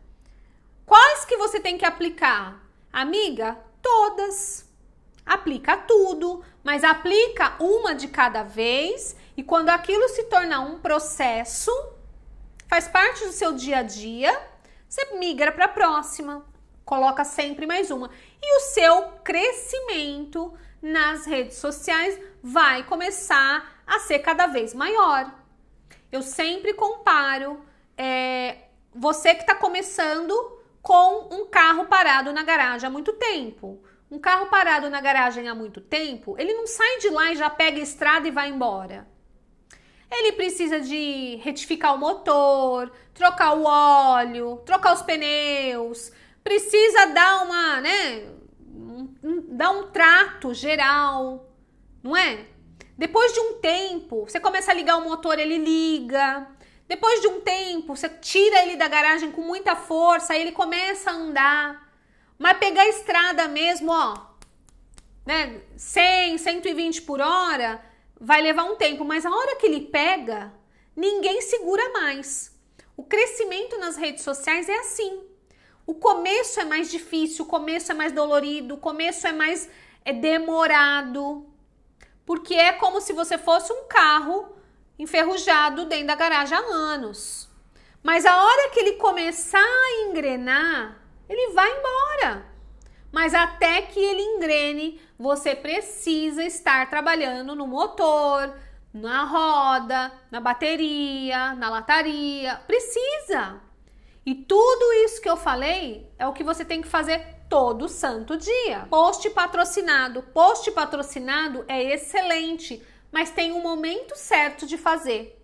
Quais que você tem que aplicar? Amiga, todas. Aplica tudo, mas aplica uma de cada vez e quando aquilo se tornar um processo, faz parte do seu dia a dia, você migra para a próxima, coloca sempre mais uma. E o seu crescimento nas redes sociais vai começar a ser cada vez maior. Eu sempre comparo é, você que está começando com um carro parado na garagem há muito tempo. Um carro parado na garagem há muito tempo, ele não sai de lá e já pega a estrada e vai embora. Ele precisa de retificar o motor, trocar o óleo, trocar os pneus, precisa dar uma, né, dá um trato geral, não é? Depois de um tempo, você começa a ligar o motor, ele liga. Depois de um tempo, você tira ele da garagem com muita força, aí ele começa a andar. Mas pegar a estrada mesmo, ó, né, 100, 120 por hora, vai levar um tempo, mas a hora que ele pega, ninguém segura mais. O crescimento nas redes sociais é assim. O começo é mais difícil, o começo é mais dolorido, o começo é mais é demorado. Porque é como se você fosse um carro enferrujado dentro da garagem há anos. Mas a hora que ele começar a engrenar, ele vai embora. Mas até que ele engrene, você precisa estar trabalhando no motor, na roda, na bateria, na lataria. Precisa! E tudo isso que eu falei é o que você tem que fazer todo santo dia. Post patrocinado. Post patrocinado é excelente, mas tem um momento certo de fazer.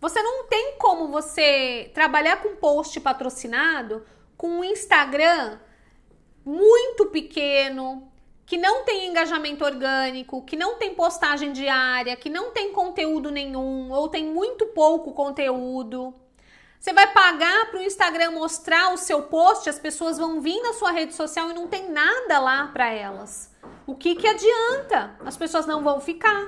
Você não tem como você trabalhar com post patrocinado com um Instagram muito pequeno, que não tem engajamento orgânico, que não tem postagem diária, que não tem conteúdo nenhum ou tem muito pouco conteúdo. Você vai pagar para o Instagram mostrar o seu post, as pessoas vão vir na sua rede social e não tem nada lá para elas. O que, que adianta? As pessoas não vão ficar.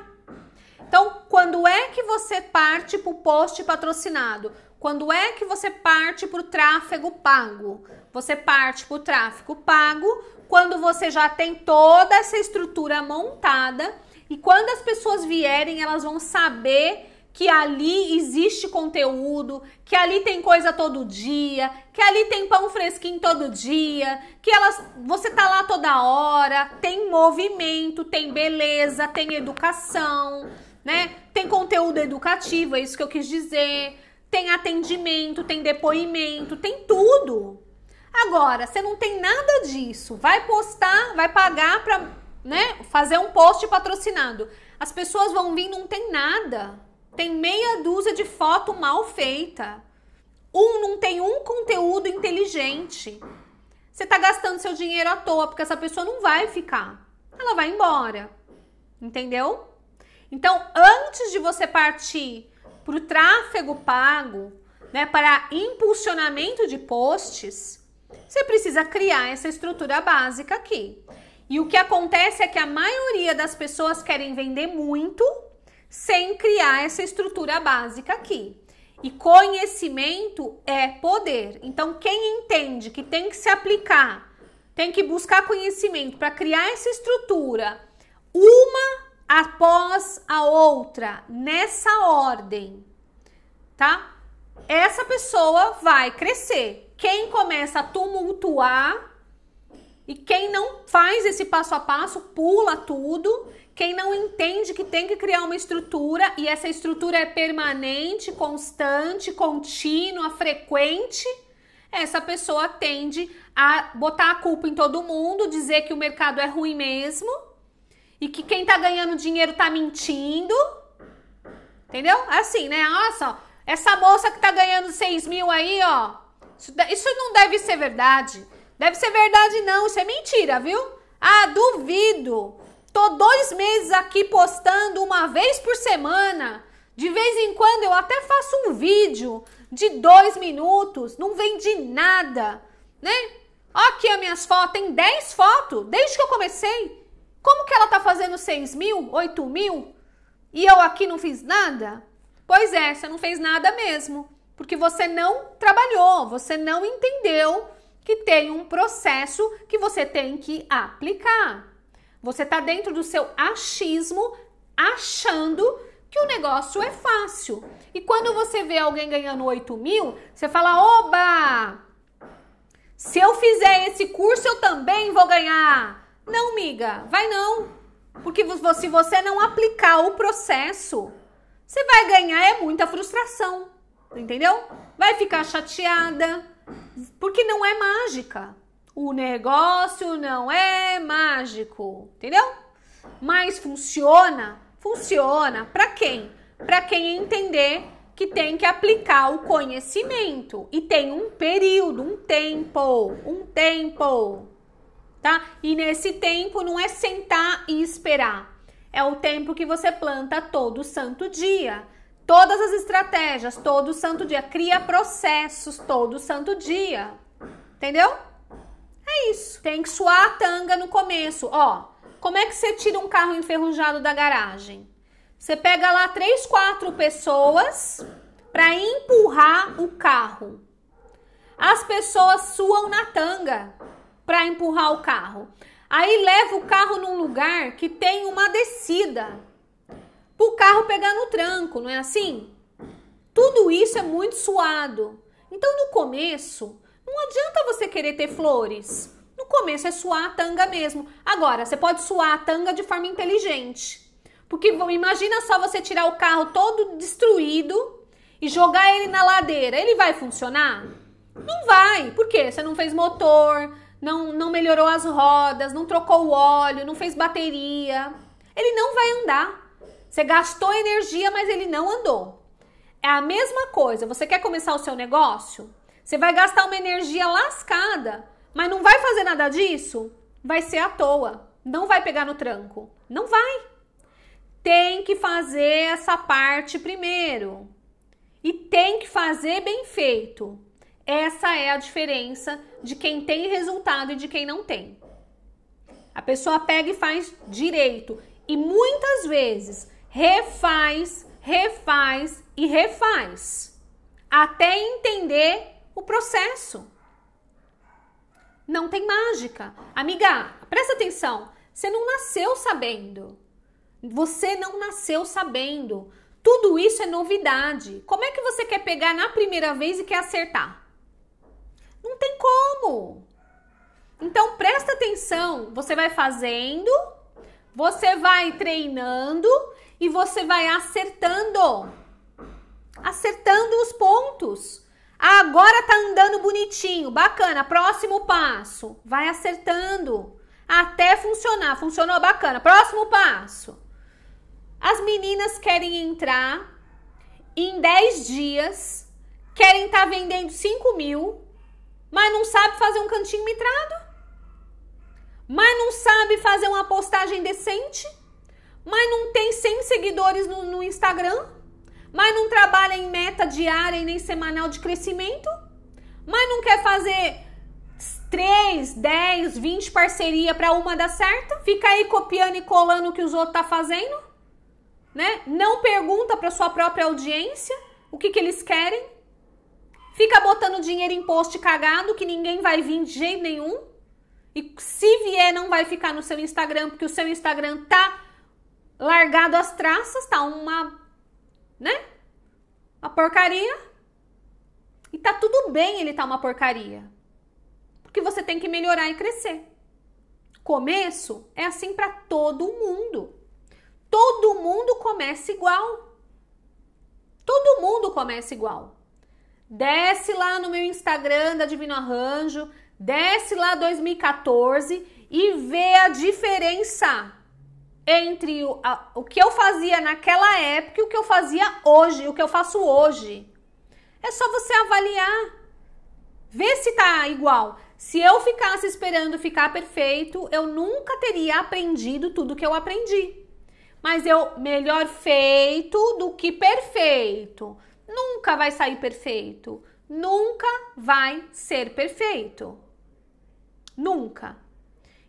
Então, quando é que você parte para o post patrocinado? Quando é que você parte para o tráfego pago? Você parte para o tráfego pago quando você já tem toda essa estrutura montada e quando as pessoas vierem, elas vão saber que ali existe conteúdo, que ali tem coisa todo dia, que ali tem pão fresquinho todo dia, que elas, você tá lá toda hora, tem movimento, tem beleza, tem educação, né? Tem conteúdo educativo, é isso que eu quis dizer. Tem atendimento, tem depoimento, tem tudo. Agora, você não tem nada disso. Vai postar, vai pagar para, né, fazer um post patrocinado. As pessoas vão vir, não tem nada tem meia dúzia de foto mal feita. Um não tem um conteúdo inteligente. Você está gastando seu dinheiro à toa, porque essa pessoa não vai ficar. Ela vai embora. Entendeu? Então, antes de você partir para o tráfego pago, né, para impulsionamento de posts, você precisa criar essa estrutura básica aqui. E o que acontece é que a maioria das pessoas querem vender muito sem criar essa estrutura básica aqui. E conhecimento é poder. Então, quem entende que tem que se aplicar, tem que buscar conhecimento para criar essa estrutura, uma após a outra, nessa ordem, tá? Essa pessoa vai crescer. Quem começa a tumultuar e quem não faz esse passo a passo, pula tudo quem não entende que tem que criar uma estrutura e essa estrutura é permanente, constante, contínua, frequente, essa pessoa tende a botar a culpa em todo mundo, dizer que o mercado é ruim mesmo e que quem tá ganhando dinheiro tá mentindo. Entendeu? É assim, né? Olha só, essa moça que tá ganhando 6 mil aí, ó. Isso não deve ser verdade. Deve ser verdade, não. Isso é mentira, viu? Ah, duvido. Tô dois meses aqui postando uma vez por semana. De vez em quando eu até faço um vídeo de dois minutos, não vende nada, né? Aqui as minhas fotos, tem 10 fotos desde que eu comecei. Como que ela tá fazendo 6 mil, 8 mil? E eu aqui não fiz nada? Pois é, você não fez nada mesmo, porque você não trabalhou, você não entendeu que tem um processo que você tem que aplicar. Você está dentro do seu achismo, achando que o negócio é fácil. E quando você vê alguém ganhando 8 mil, você fala: oba! Se eu fizer esse curso, eu também vou ganhar. Não, miga, vai não. Porque se você não aplicar o processo, você vai ganhar é muita frustração. Entendeu? Vai ficar chateada. Porque não é mágica o negócio não é mágico, entendeu? Mas funciona? Funciona para quem? Para quem entender que tem que aplicar o conhecimento e tem um período, um tempo, um tempo, tá? E nesse tempo não é sentar e esperar. É o tempo que você planta todo santo dia. Todas as estratégias, todo santo dia. Cria processos todo santo dia. Entendeu? É isso. Tem que suar a tanga no começo. Ó, como é que você tira um carro enferrujado da garagem? Você pega lá três, quatro pessoas para empurrar o carro. As pessoas suam na tanga para empurrar o carro. Aí leva o carro num lugar que tem uma descida para o carro pegar no tranco, não é assim? Tudo isso é muito suado. Então, no começo, não adianta você querer ter flores. No começo é suar a tanga mesmo. Agora, você pode suar a tanga de forma inteligente. Porque imagina só você tirar o carro todo destruído e jogar ele na ladeira. Ele vai funcionar? Não vai. Por quê? Você não fez motor, não, não melhorou as rodas, não trocou o óleo, não fez bateria. Ele não vai andar. Você gastou energia, mas ele não andou. É a mesma coisa. Você quer começar o seu negócio? Você vai gastar uma energia lascada, mas não vai fazer nada disso? Vai ser à toa. Não vai pegar no tranco. Não vai. Tem que fazer essa parte primeiro. E tem que fazer bem feito. Essa é a diferença de quem tem resultado e de quem não tem. A pessoa pega e faz direito. E muitas vezes refaz, refaz e refaz. Até entender o processo. Não tem mágica. Amiga, presta atenção. Você não nasceu sabendo. Você não nasceu sabendo. Tudo isso é novidade. Como é que você quer pegar na primeira vez e quer acertar? Não tem como. Então presta atenção. Você vai fazendo, você vai treinando e você vai acertando. Acertando os pontos. Agora tá andando bonitinho, bacana. Próximo passo, vai acertando até funcionar. Funcionou bacana. Próximo passo. As meninas querem entrar em 10 dias, querem estar tá vendendo 5 mil, mas não sabe fazer um cantinho mitrado, mas não sabe fazer uma postagem decente, mas não tem 100 seguidores no, no Instagram mas não trabalha em meta diária e nem semanal de crescimento, mas não quer fazer 3, 10, 20 parceria para uma dar certo, fica aí copiando e colando o que os outros tá fazendo, né? Não pergunta para sua própria audiência o que, que eles querem, fica botando dinheiro em post cagado que ninguém vai vir de jeito nenhum. E se vier, não vai ficar no seu Instagram, porque o seu Instagram tá largado as traças, tá uma né? Uma porcaria. E tá tudo bem ele tá uma porcaria. Porque você tem que melhorar e crescer. Começo é assim para todo mundo. Todo mundo começa igual. Todo mundo começa igual. Desce lá no meu Instagram da Divino Arranjo, desce lá 2014 e vê a diferença entre o, a, o que eu fazia naquela época e o que eu fazia hoje, o que eu faço hoje. É só você avaliar. Ver se tá igual. Se eu ficasse esperando ficar perfeito, eu nunca teria aprendido tudo que eu aprendi. Mas eu melhor feito do que perfeito. Nunca vai sair perfeito. Nunca vai ser perfeito. Nunca.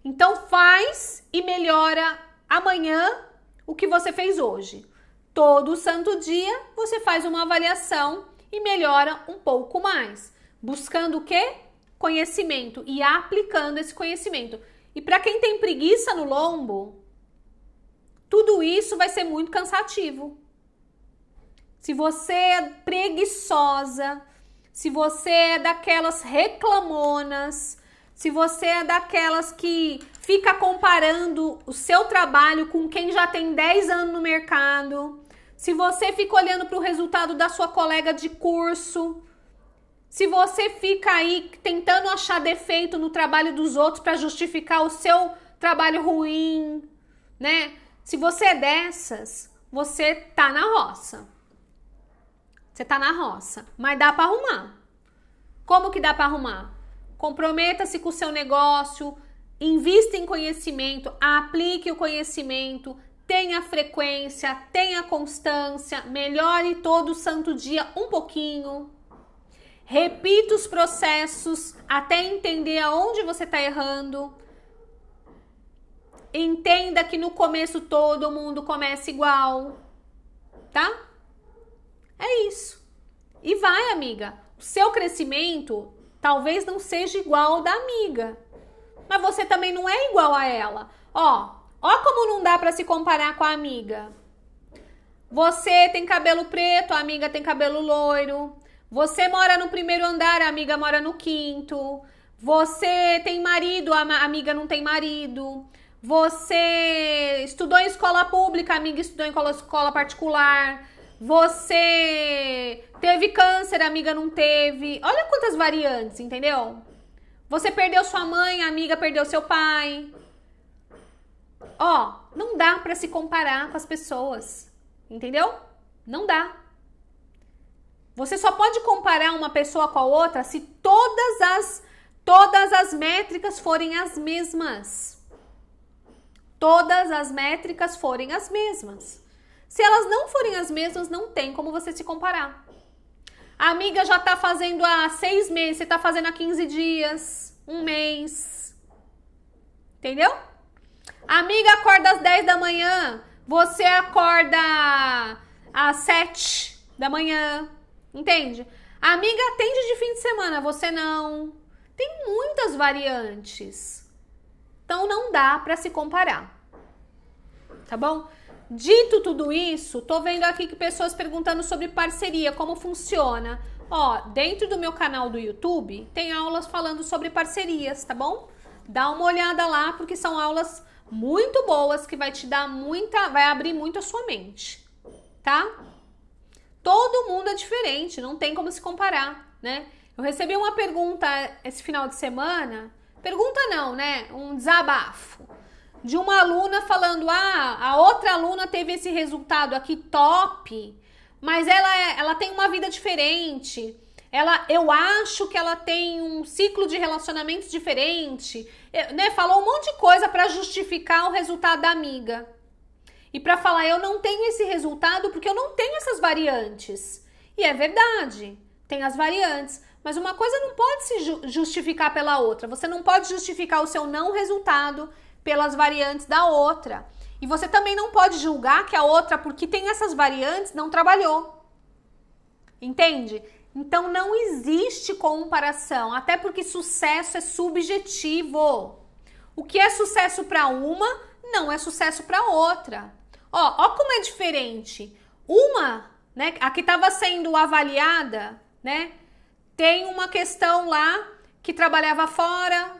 Então faz e melhora amanhã o que você fez hoje. Todo santo dia você faz uma avaliação e melhora um pouco mais, buscando o que? Conhecimento e aplicando esse conhecimento. E para quem tem preguiça no lombo, tudo isso vai ser muito cansativo. Se você é preguiçosa, se você é daquelas reclamonas, se você é daquelas que fica comparando o seu trabalho com quem já tem 10 anos no mercado, se você fica olhando para o resultado da sua colega de curso, se você fica aí tentando achar defeito no trabalho dos outros para justificar o seu trabalho ruim, né? Se você é dessas, você tá na roça. Você tá na roça, mas dá para arrumar. Como que dá para arrumar? Comprometa-se com o seu negócio, Invista em conhecimento, aplique o conhecimento, tenha frequência, tenha constância, melhore todo santo dia um pouquinho. Repita os processos até entender aonde você está errando. Entenda que no começo todo mundo começa igual, tá? É isso. E vai, amiga. O seu crescimento talvez não seja igual ao da amiga mas você também não é igual a ela. Ó, ó como não dá para se comparar com a amiga. Você tem cabelo preto, a amiga tem cabelo loiro. Você mora no primeiro andar, a amiga mora no quinto. Você tem marido, a amiga não tem marido. Você estudou em escola pública, a amiga estudou em escola particular. Você teve câncer, a amiga não teve. Olha quantas variantes, entendeu? Você perdeu sua mãe, a amiga perdeu seu pai. Ó, não dá para se comparar com as pessoas, entendeu? Não dá. Você só pode comparar uma pessoa com a outra se todas as todas as métricas forem as mesmas. Todas as métricas forem as mesmas. Se elas não forem as mesmas, não tem como você se comparar. A amiga já tá fazendo há seis meses, você tá fazendo há 15 dias, um mês. Entendeu? A amiga acorda às 10 da manhã, você acorda às 7 da manhã. Entende? A amiga atende de fim de semana, você não. Tem muitas variantes. Então não dá para se comparar. Tá bom? Dito tudo isso, tô vendo aqui que pessoas perguntando sobre parceria, como funciona. Ó, dentro do meu canal do YouTube tem aulas falando sobre parcerias, tá bom? Dá uma olhada lá porque são aulas muito boas que vai te dar muita, vai abrir muito a sua mente, tá? Todo mundo é diferente, não tem como se comparar, né? Eu recebi uma pergunta esse final de semana, pergunta não, né? Um desabafo de uma aluna falando: ah, a outra aluna teve esse resultado aqui top, mas ela, é, ela tem uma vida diferente. Ela, eu acho que ela tem um ciclo de relacionamentos diferente. né, falou um monte de coisa para justificar o resultado da amiga. E para falar, eu não tenho esse resultado porque eu não tenho essas variantes. E é verdade, tem as variantes. Mas uma coisa não pode se justificar pela outra. Você não pode justificar o seu não resultado pelas variantes da outra. E você também não pode julgar que a outra, porque tem essas variantes, não trabalhou. Entende? Então não existe comparação, até porque sucesso é subjetivo. O que é sucesso para uma não é sucesso para outra. Ó, ó como é diferente. Uma, né, a que estava sendo avaliada, né, tem uma questão lá que trabalhava fora,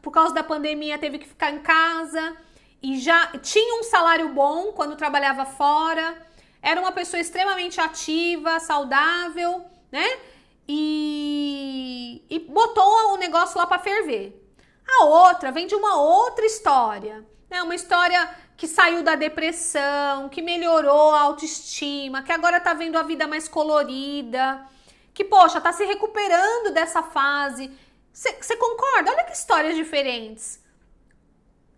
por causa da pandemia teve que ficar em casa e já tinha um salário bom quando trabalhava fora, era uma pessoa extremamente ativa, saudável, né? E, e botou o negócio lá para ferver. A outra vem de uma outra história, né? Uma história que saiu da depressão, que melhorou a autoestima, que agora tá vendo a vida mais colorida, que poxa, tá se recuperando dessa fase você concorda? Olha que histórias diferentes.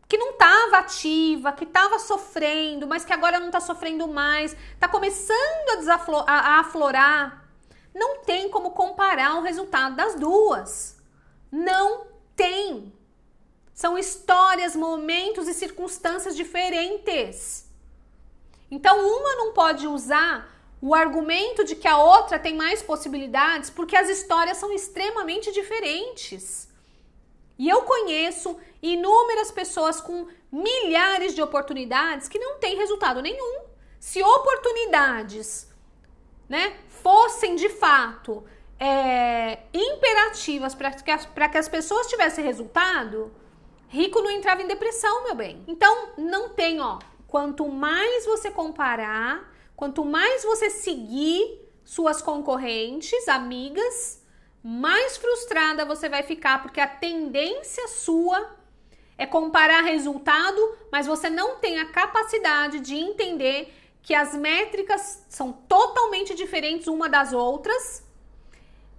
Que não estava ativa, que estava sofrendo, mas que agora não está sofrendo mais, está começando a, a, a aflorar. Não tem como comparar o resultado das duas. Não tem. São histórias, momentos e circunstâncias diferentes. Então, uma não pode usar o argumento de que a outra tem mais possibilidades porque as histórias são extremamente diferentes. E eu conheço inúmeras pessoas com milhares de oportunidades que não têm resultado nenhum. Se oportunidades né, fossem de fato é, imperativas para que, que as pessoas tivessem resultado, rico não entrava em depressão, meu bem. Então, não tem, ó. Quanto mais você comparar, Quanto mais você seguir suas concorrentes, amigas, mais frustrada você vai ficar, porque a tendência sua é comparar resultado, mas você não tem a capacidade de entender que as métricas são totalmente diferentes uma das outras.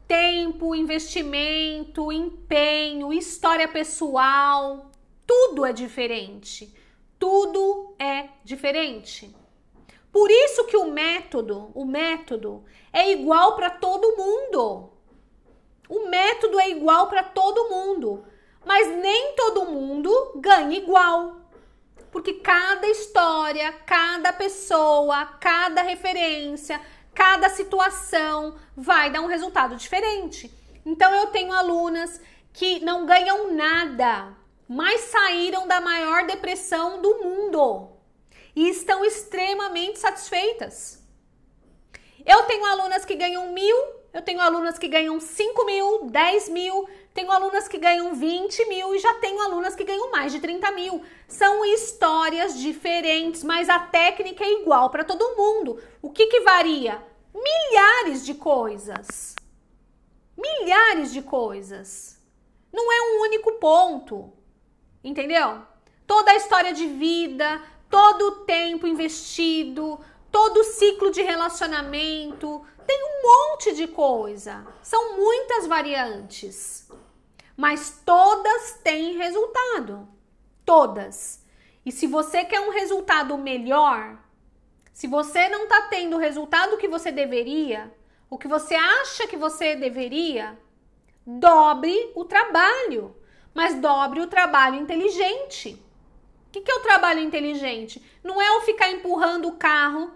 Tempo, investimento, empenho, história pessoal, tudo é diferente. Tudo é diferente. Por isso que o método, o método é igual para todo mundo. O método é igual para todo mundo, mas nem todo mundo ganha igual. Porque cada história, cada pessoa, cada referência, cada situação vai dar um resultado diferente. Então eu tenho alunas que não ganham nada, mas saíram da maior depressão do mundo e estão extremamente satisfeitas. Eu tenho alunas que ganham mil, eu tenho alunas que ganham cinco mil, dez mil, tenho alunas que ganham vinte mil e já tenho alunas que ganham mais de trinta mil. São histórias diferentes, mas a técnica é igual para todo mundo. O que, que varia? Milhares de coisas. Milhares de coisas. Não é um único ponto. Entendeu? Toda a história de vida, todo o tempo investido, todo o ciclo de relacionamento, tem um monte de coisa. São muitas variantes. Mas todas têm resultado. Todas. E se você quer um resultado melhor, se você não está tendo o resultado que você deveria, o que você acha que você deveria, dobre o trabalho, mas dobre o trabalho inteligente que, que é o trabalho inteligente? Não é eu ficar empurrando o carro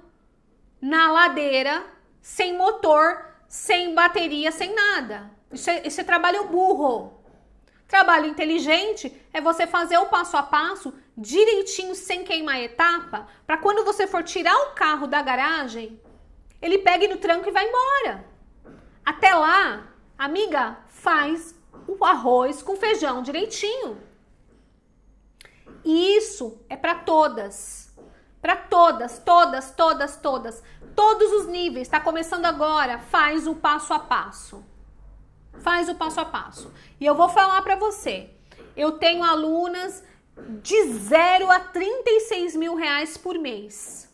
na ladeira, sem motor, sem bateria, sem nada. Isso é, isso é trabalho burro. Trabalho inteligente é você fazer o passo a passo direitinho, sem queimar etapa, para quando você for tirar o carro da garagem, ele pegue no tranco e vai embora. Até lá, amiga, faz o arroz com feijão direitinho. E isso é para todas. Para todas, todas, todas, todas. Todos os níveis. Está começando agora. Faz o passo a passo. Faz o passo a passo. E eu vou falar para você. Eu tenho alunas de 0 a 36 mil reais por mês.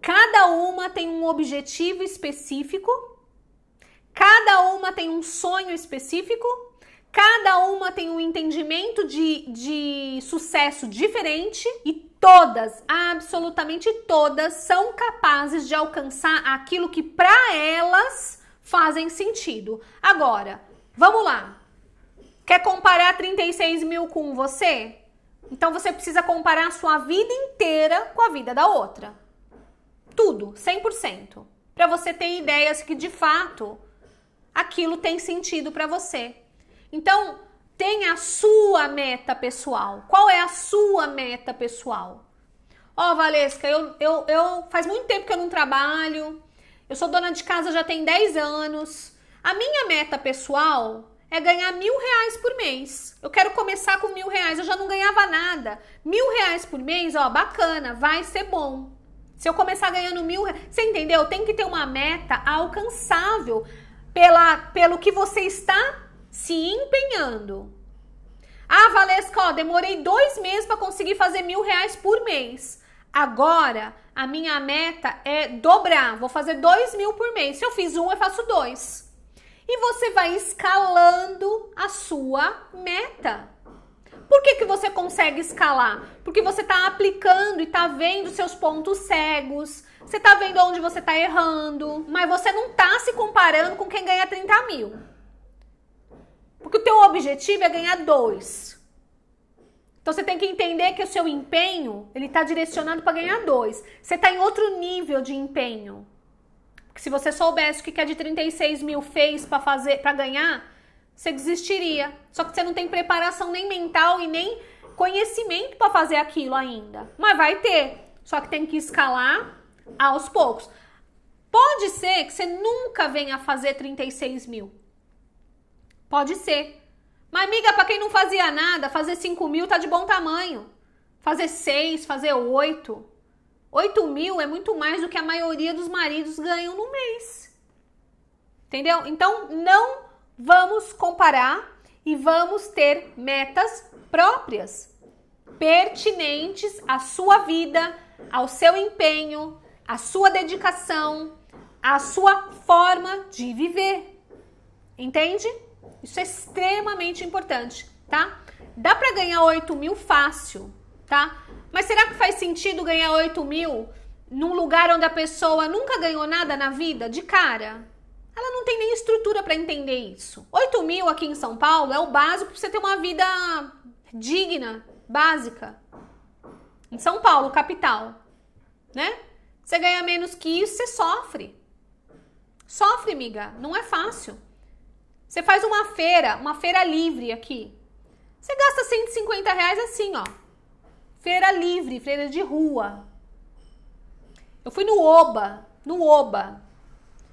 Cada uma tem um objetivo específico. Cada uma tem um sonho específico Cada uma tem um entendimento de, de sucesso diferente e todas, absolutamente todas, são capazes de alcançar aquilo que para elas fazem sentido. Agora, vamos lá. Quer comparar 36 mil com você? Então você precisa comparar a sua vida inteira com a vida da outra. Tudo, 100%. Para você ter ideias que de fato aquilo tem sentido para você. Então, tenha a sua meta pessoal. Qual é a sua meta pessoal? Ó, oh, Valesca, eu, eu, eu faz muito tempo que eu não trabalho. Eu sou dona de casa já tem 10 anos. A minha meta pessoal é ganhar mil reais por mês. Eu quero começar com mil reais. Eu já não ganhava nada. Mil reais por mês, ó, bacana, vai ser bom. Se eu começar ganhando mil, você entendeu? Tem que ter uma meta alcançável pela, pelo que você está se empenhando. Ah, Valesca, ó, demorei dois meses para conseguir fazer mil reais por mês. Agora a minha meta é dobrar. Vou fazer dois mil por mês. Se eu fiz um, eu faço dois. E você vai escalando a sua meta. Por que, que você consegue escalar? Porque você está aplicando e está vendo seus pontos cegos, você está vendo onde você está errando, mas você não está se comparando com quem ganha 30 mil. Porque o teu objetivo é ganhar dois. Então você tem que entender que o seu empenho ele está direcionado para ganhar dois. Você está em outro nível de empenho. Porque se você soubesse o que a de 36 mil fez para fazer, para ganhar, você desistiria. Só que você não tem preparação nem mental e nem conhecimento para fazer aquilo ainda. Mas vai ter. Só que tem que escalar aos poucos. Pode ser que você nunca venha a fazer 36 mil. Pode ser. Mas, amiga, para quem não fazia nada, fazer 5 mil tá de bom tamanho. Fazer 6, fazer 8. 8 mil é muito mais do que a maioria dos maridos ganham no mês. Entendeu? Então, não vamos comparar e vamos ter metas próprias, pertinentes à sua vida, ao seu empenho, à sua dedicação, à sua forma de viver. Entende? Isso é extremamente importante, tá? Dá para ganhar 8 mil fácil, tá? Mas será que faz sentido ganhar 8 mil num lugar onde a pessoa nunca ganhou nada na vida, de cara? Ela não tem nem estrutura para entender isso. 8 mil aqui em São Paulo é o básico para você ter uma vida digna, básica. Em São Paulo, capital, né? Você ganha menos que isso, você sofre. Sofre, miga. Não é fácil. Você faz uma feira, uma feira livre aqui. Você gasta 150 reais assim, ó. Feira livre, feira de rua. Eu fui no Oba, no Oba.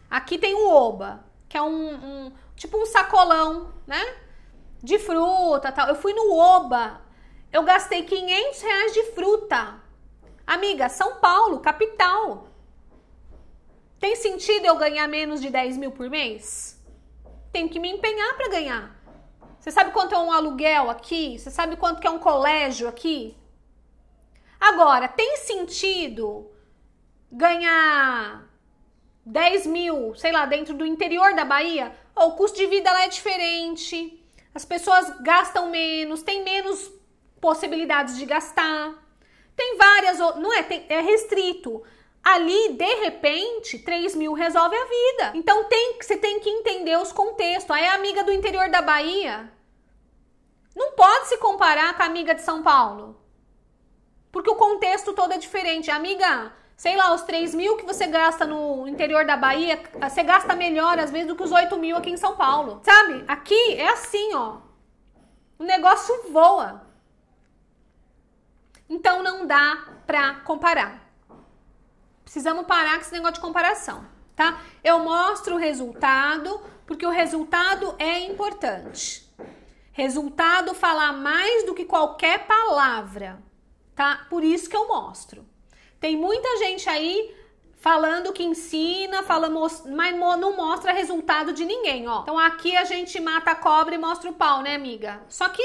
Aqui tem o Oba, que é um, um tipo um sacolão, né? De fruta tal. Eu fui no Oba, eu gastei 500 reais de fruta. Amiga, São Paulo, capital. Tem sentido eu ganhar menos de 10 mil por mês? tenho que me empenhar para ganhar. Você sabe quanto é um aluguel aqui? Você sabe quanto é um colégio aqui? Agora, tem sentido ganhar 10 mil, sei lá, dentro do interior da Bahia? Oh, o custo de vida lá é diferente, as pessoas gastam menos, tem menos possibilidades de gastar. Tem várias, não é? Tem, é restrito ali de repente 3 mil resolve a vida. Então tem você tem que entender os contextos. Aí a amiga do interior da Bahia não pode se comparar com a amiga de São Paulo, porque o contexto todo é diferente. A amiga, sei lá, os 3 mil que você gasta no interior da Bahia, você gasta melhor às vezes do que os 8 mil aqui em São Paulo, sabe? Aqui é assim, ó, o negócio voa. Então não dá pra comparar. Precisamos parar com esse negócio de comparação, tá? Eu mostro o resultado porque o resultado é importante. Resultado falar mais do que qualquer palavra, tá? Por isso que eu mostro. Tem muita gente aí falando que ensina, fala, mas não mostra resultado de ninguém, ó. Então aqui a gente mata a cobra e mostra o pau, né, amiga? Só que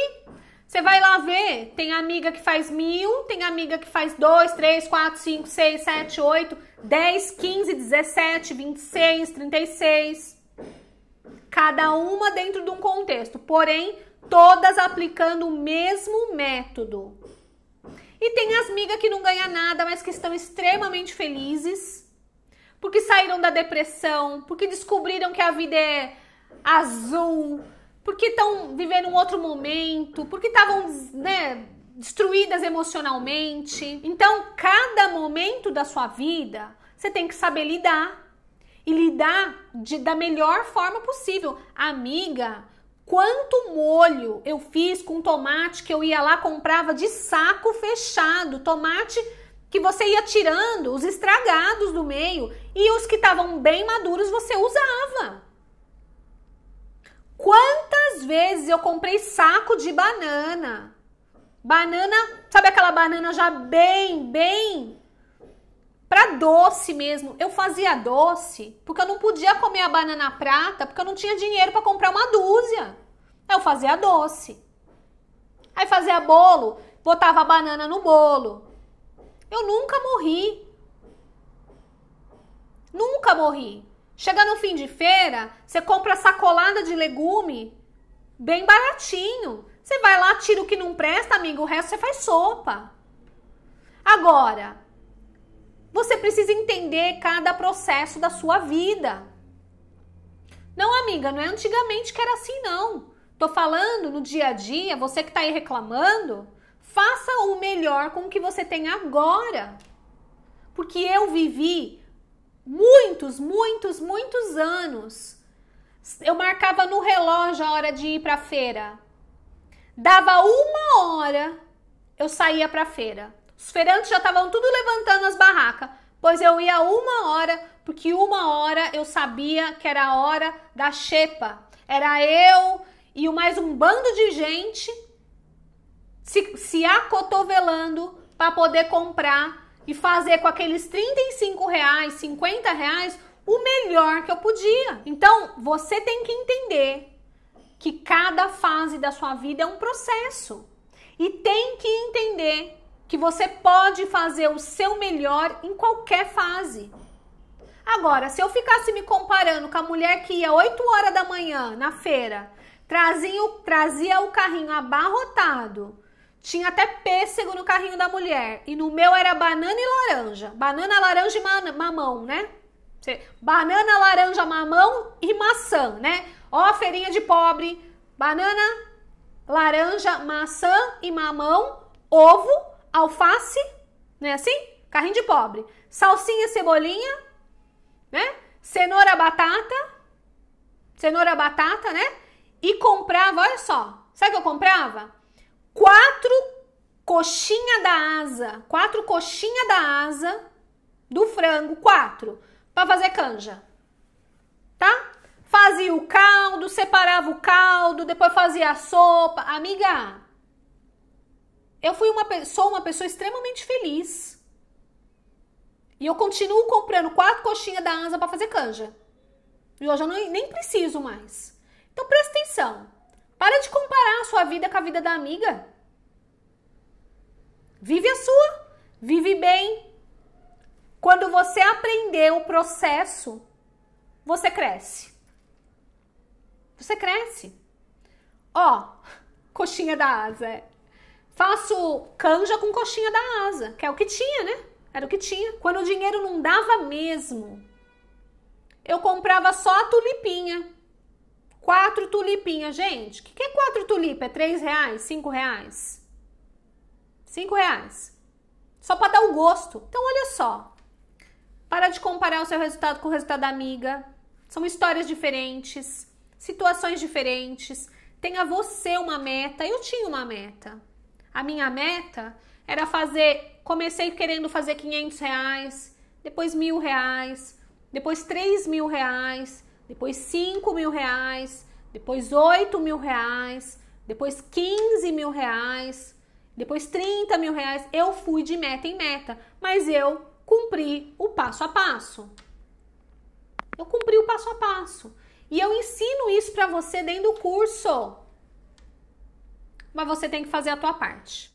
você vai lá ver, tem amiga que faz mil, tem amiga que faz dois, três, quatro, cinco, seis, sete, oito, dez, quinze, dezessete, vinte e seis, trinta e seis. Cada uma dentro de um contexto, porém, todas aplicando o mesmo método. E tem as migas que não ganham nada, mas que estão extremamente felizes, porque saíram da depressão, porque descobriram que a vida é azul, porque estão vivendo um outro momento, porque estavam, né, destruídas emocionalmente. Então, cada momento da sua vida, você tem que saber lidar e lidar de, da melhor forma possível. Amiga, quanto molho eu fiz com tomate que eu ia lá comprava de saco fechado, tomate que você ia tirando os estragados do meio e os que estavam bem maduros você usava. Quantas vezes eu comprei saco de banana? Banana, sabe aquela banana já bem, bem para doce mesmo. Eu fazia doce porque eu não podia comer a banana prata porque eu não tinha dinheiro para comprar uma dúzia. Eu fazia doce. Aí fazia bolo, botava a banana no bolo. Eu nunca morri. Nunca morri. Chega no fim de feira, você compra sacolada de legume bem baratinho. Você vai lá, tira o que não presta, amigo, o resto você faz sopa. Agora, você precisa entender cada processo da sua vida. Não, amiga, não é antigamente que era assim, não. Tô falando no dia a dia, você que tá aí reclamando, faça o melhor com o que você tem agora. Porque eu vivi muitos, muitos, muitos anos. Eu marcava no relógio a hora de ir para a feira. Dava uma hora, eu saía para a feira. Os feirantes já estavam tudo levantando as barracas, pois eu ia uma hora, porque uma hora eu sabia que era a hora da xepa. Era eu e mais um bando de gente se, se acotovelando para poder comprar e fazer com aqueles 35 reais, 50 reais, o melhor que eu podia. Então, você tem que entender que cada fase da sua vida é um processo. E tem que entender que você pode fazer o seu melhor em qualquer fase. Agora, se eu ficasse me comparando com a mulher que ia 8 horas da manhã na feira, trazia, trazia o carrinho abarrotado, tinha até pêssego no carrinho da mulher. E no meu era banana e laranja. Banana, laranja e mamão, né? Banana, laranja, mamão e maçã, né? Ó, feirinha de pobre. Banana, laranja, maçã e mamão, ovo, alface, né? Assim? Carrinho de pobre. Salsinha, cebolinha, né? Cenoura, batata. Cenoura, batata, né? E comprava, olha só. Sabe o que eu comprava? quatro coxinha da asa, quatro coxinha da asa do frango, quatro, para fazer canja. Tá? Fazia o caldo, separava o caldo, depois fazia a sopa. Amiga, eu fui uma pessoa, uma pessoa extremamente feliz. E eu continuo comprando quatro coxinhas da asa para fazer canja. E hoje eu não, nem preciso mais. Então presta atenção. Para de comparar a sua vida com a vida da amiga. Vive a sua, vive bem. Quando você aprender o processo, você cresce. Você cresce. Ó, coxinha da asa. É. Faço canja com coxinha da asa, que é o que tinha, né? Era o que tinha. Quando o dinheiro não dava mesmo, eu comprava só a tulipinha Quatro tulipinhas, gente. O que, que é quatro tulipa? É três reais? Cinco reais? Cinco reais. Só para dar o gosto. Então, olha só. Para de comparar o seu resultado com o resultado da amiga. São histórias diferentes, situações diferentes. Tenha você uma meta. Eu tinha uma meta. A minha meta era fazer. Comecei querendo fazer 500 reais, depois mil reais, depois três mil reais depois 5 mil reais, depois 8 mil reais, depois 15 mil reais, depois 30 mil reais. Eu fui de meta em meta, mas eu cumpri o passo a passo. Eu cumpri o passo a passo. E eu ensino isso para você dentro do curso. Mas você tem que fazer a tua parte.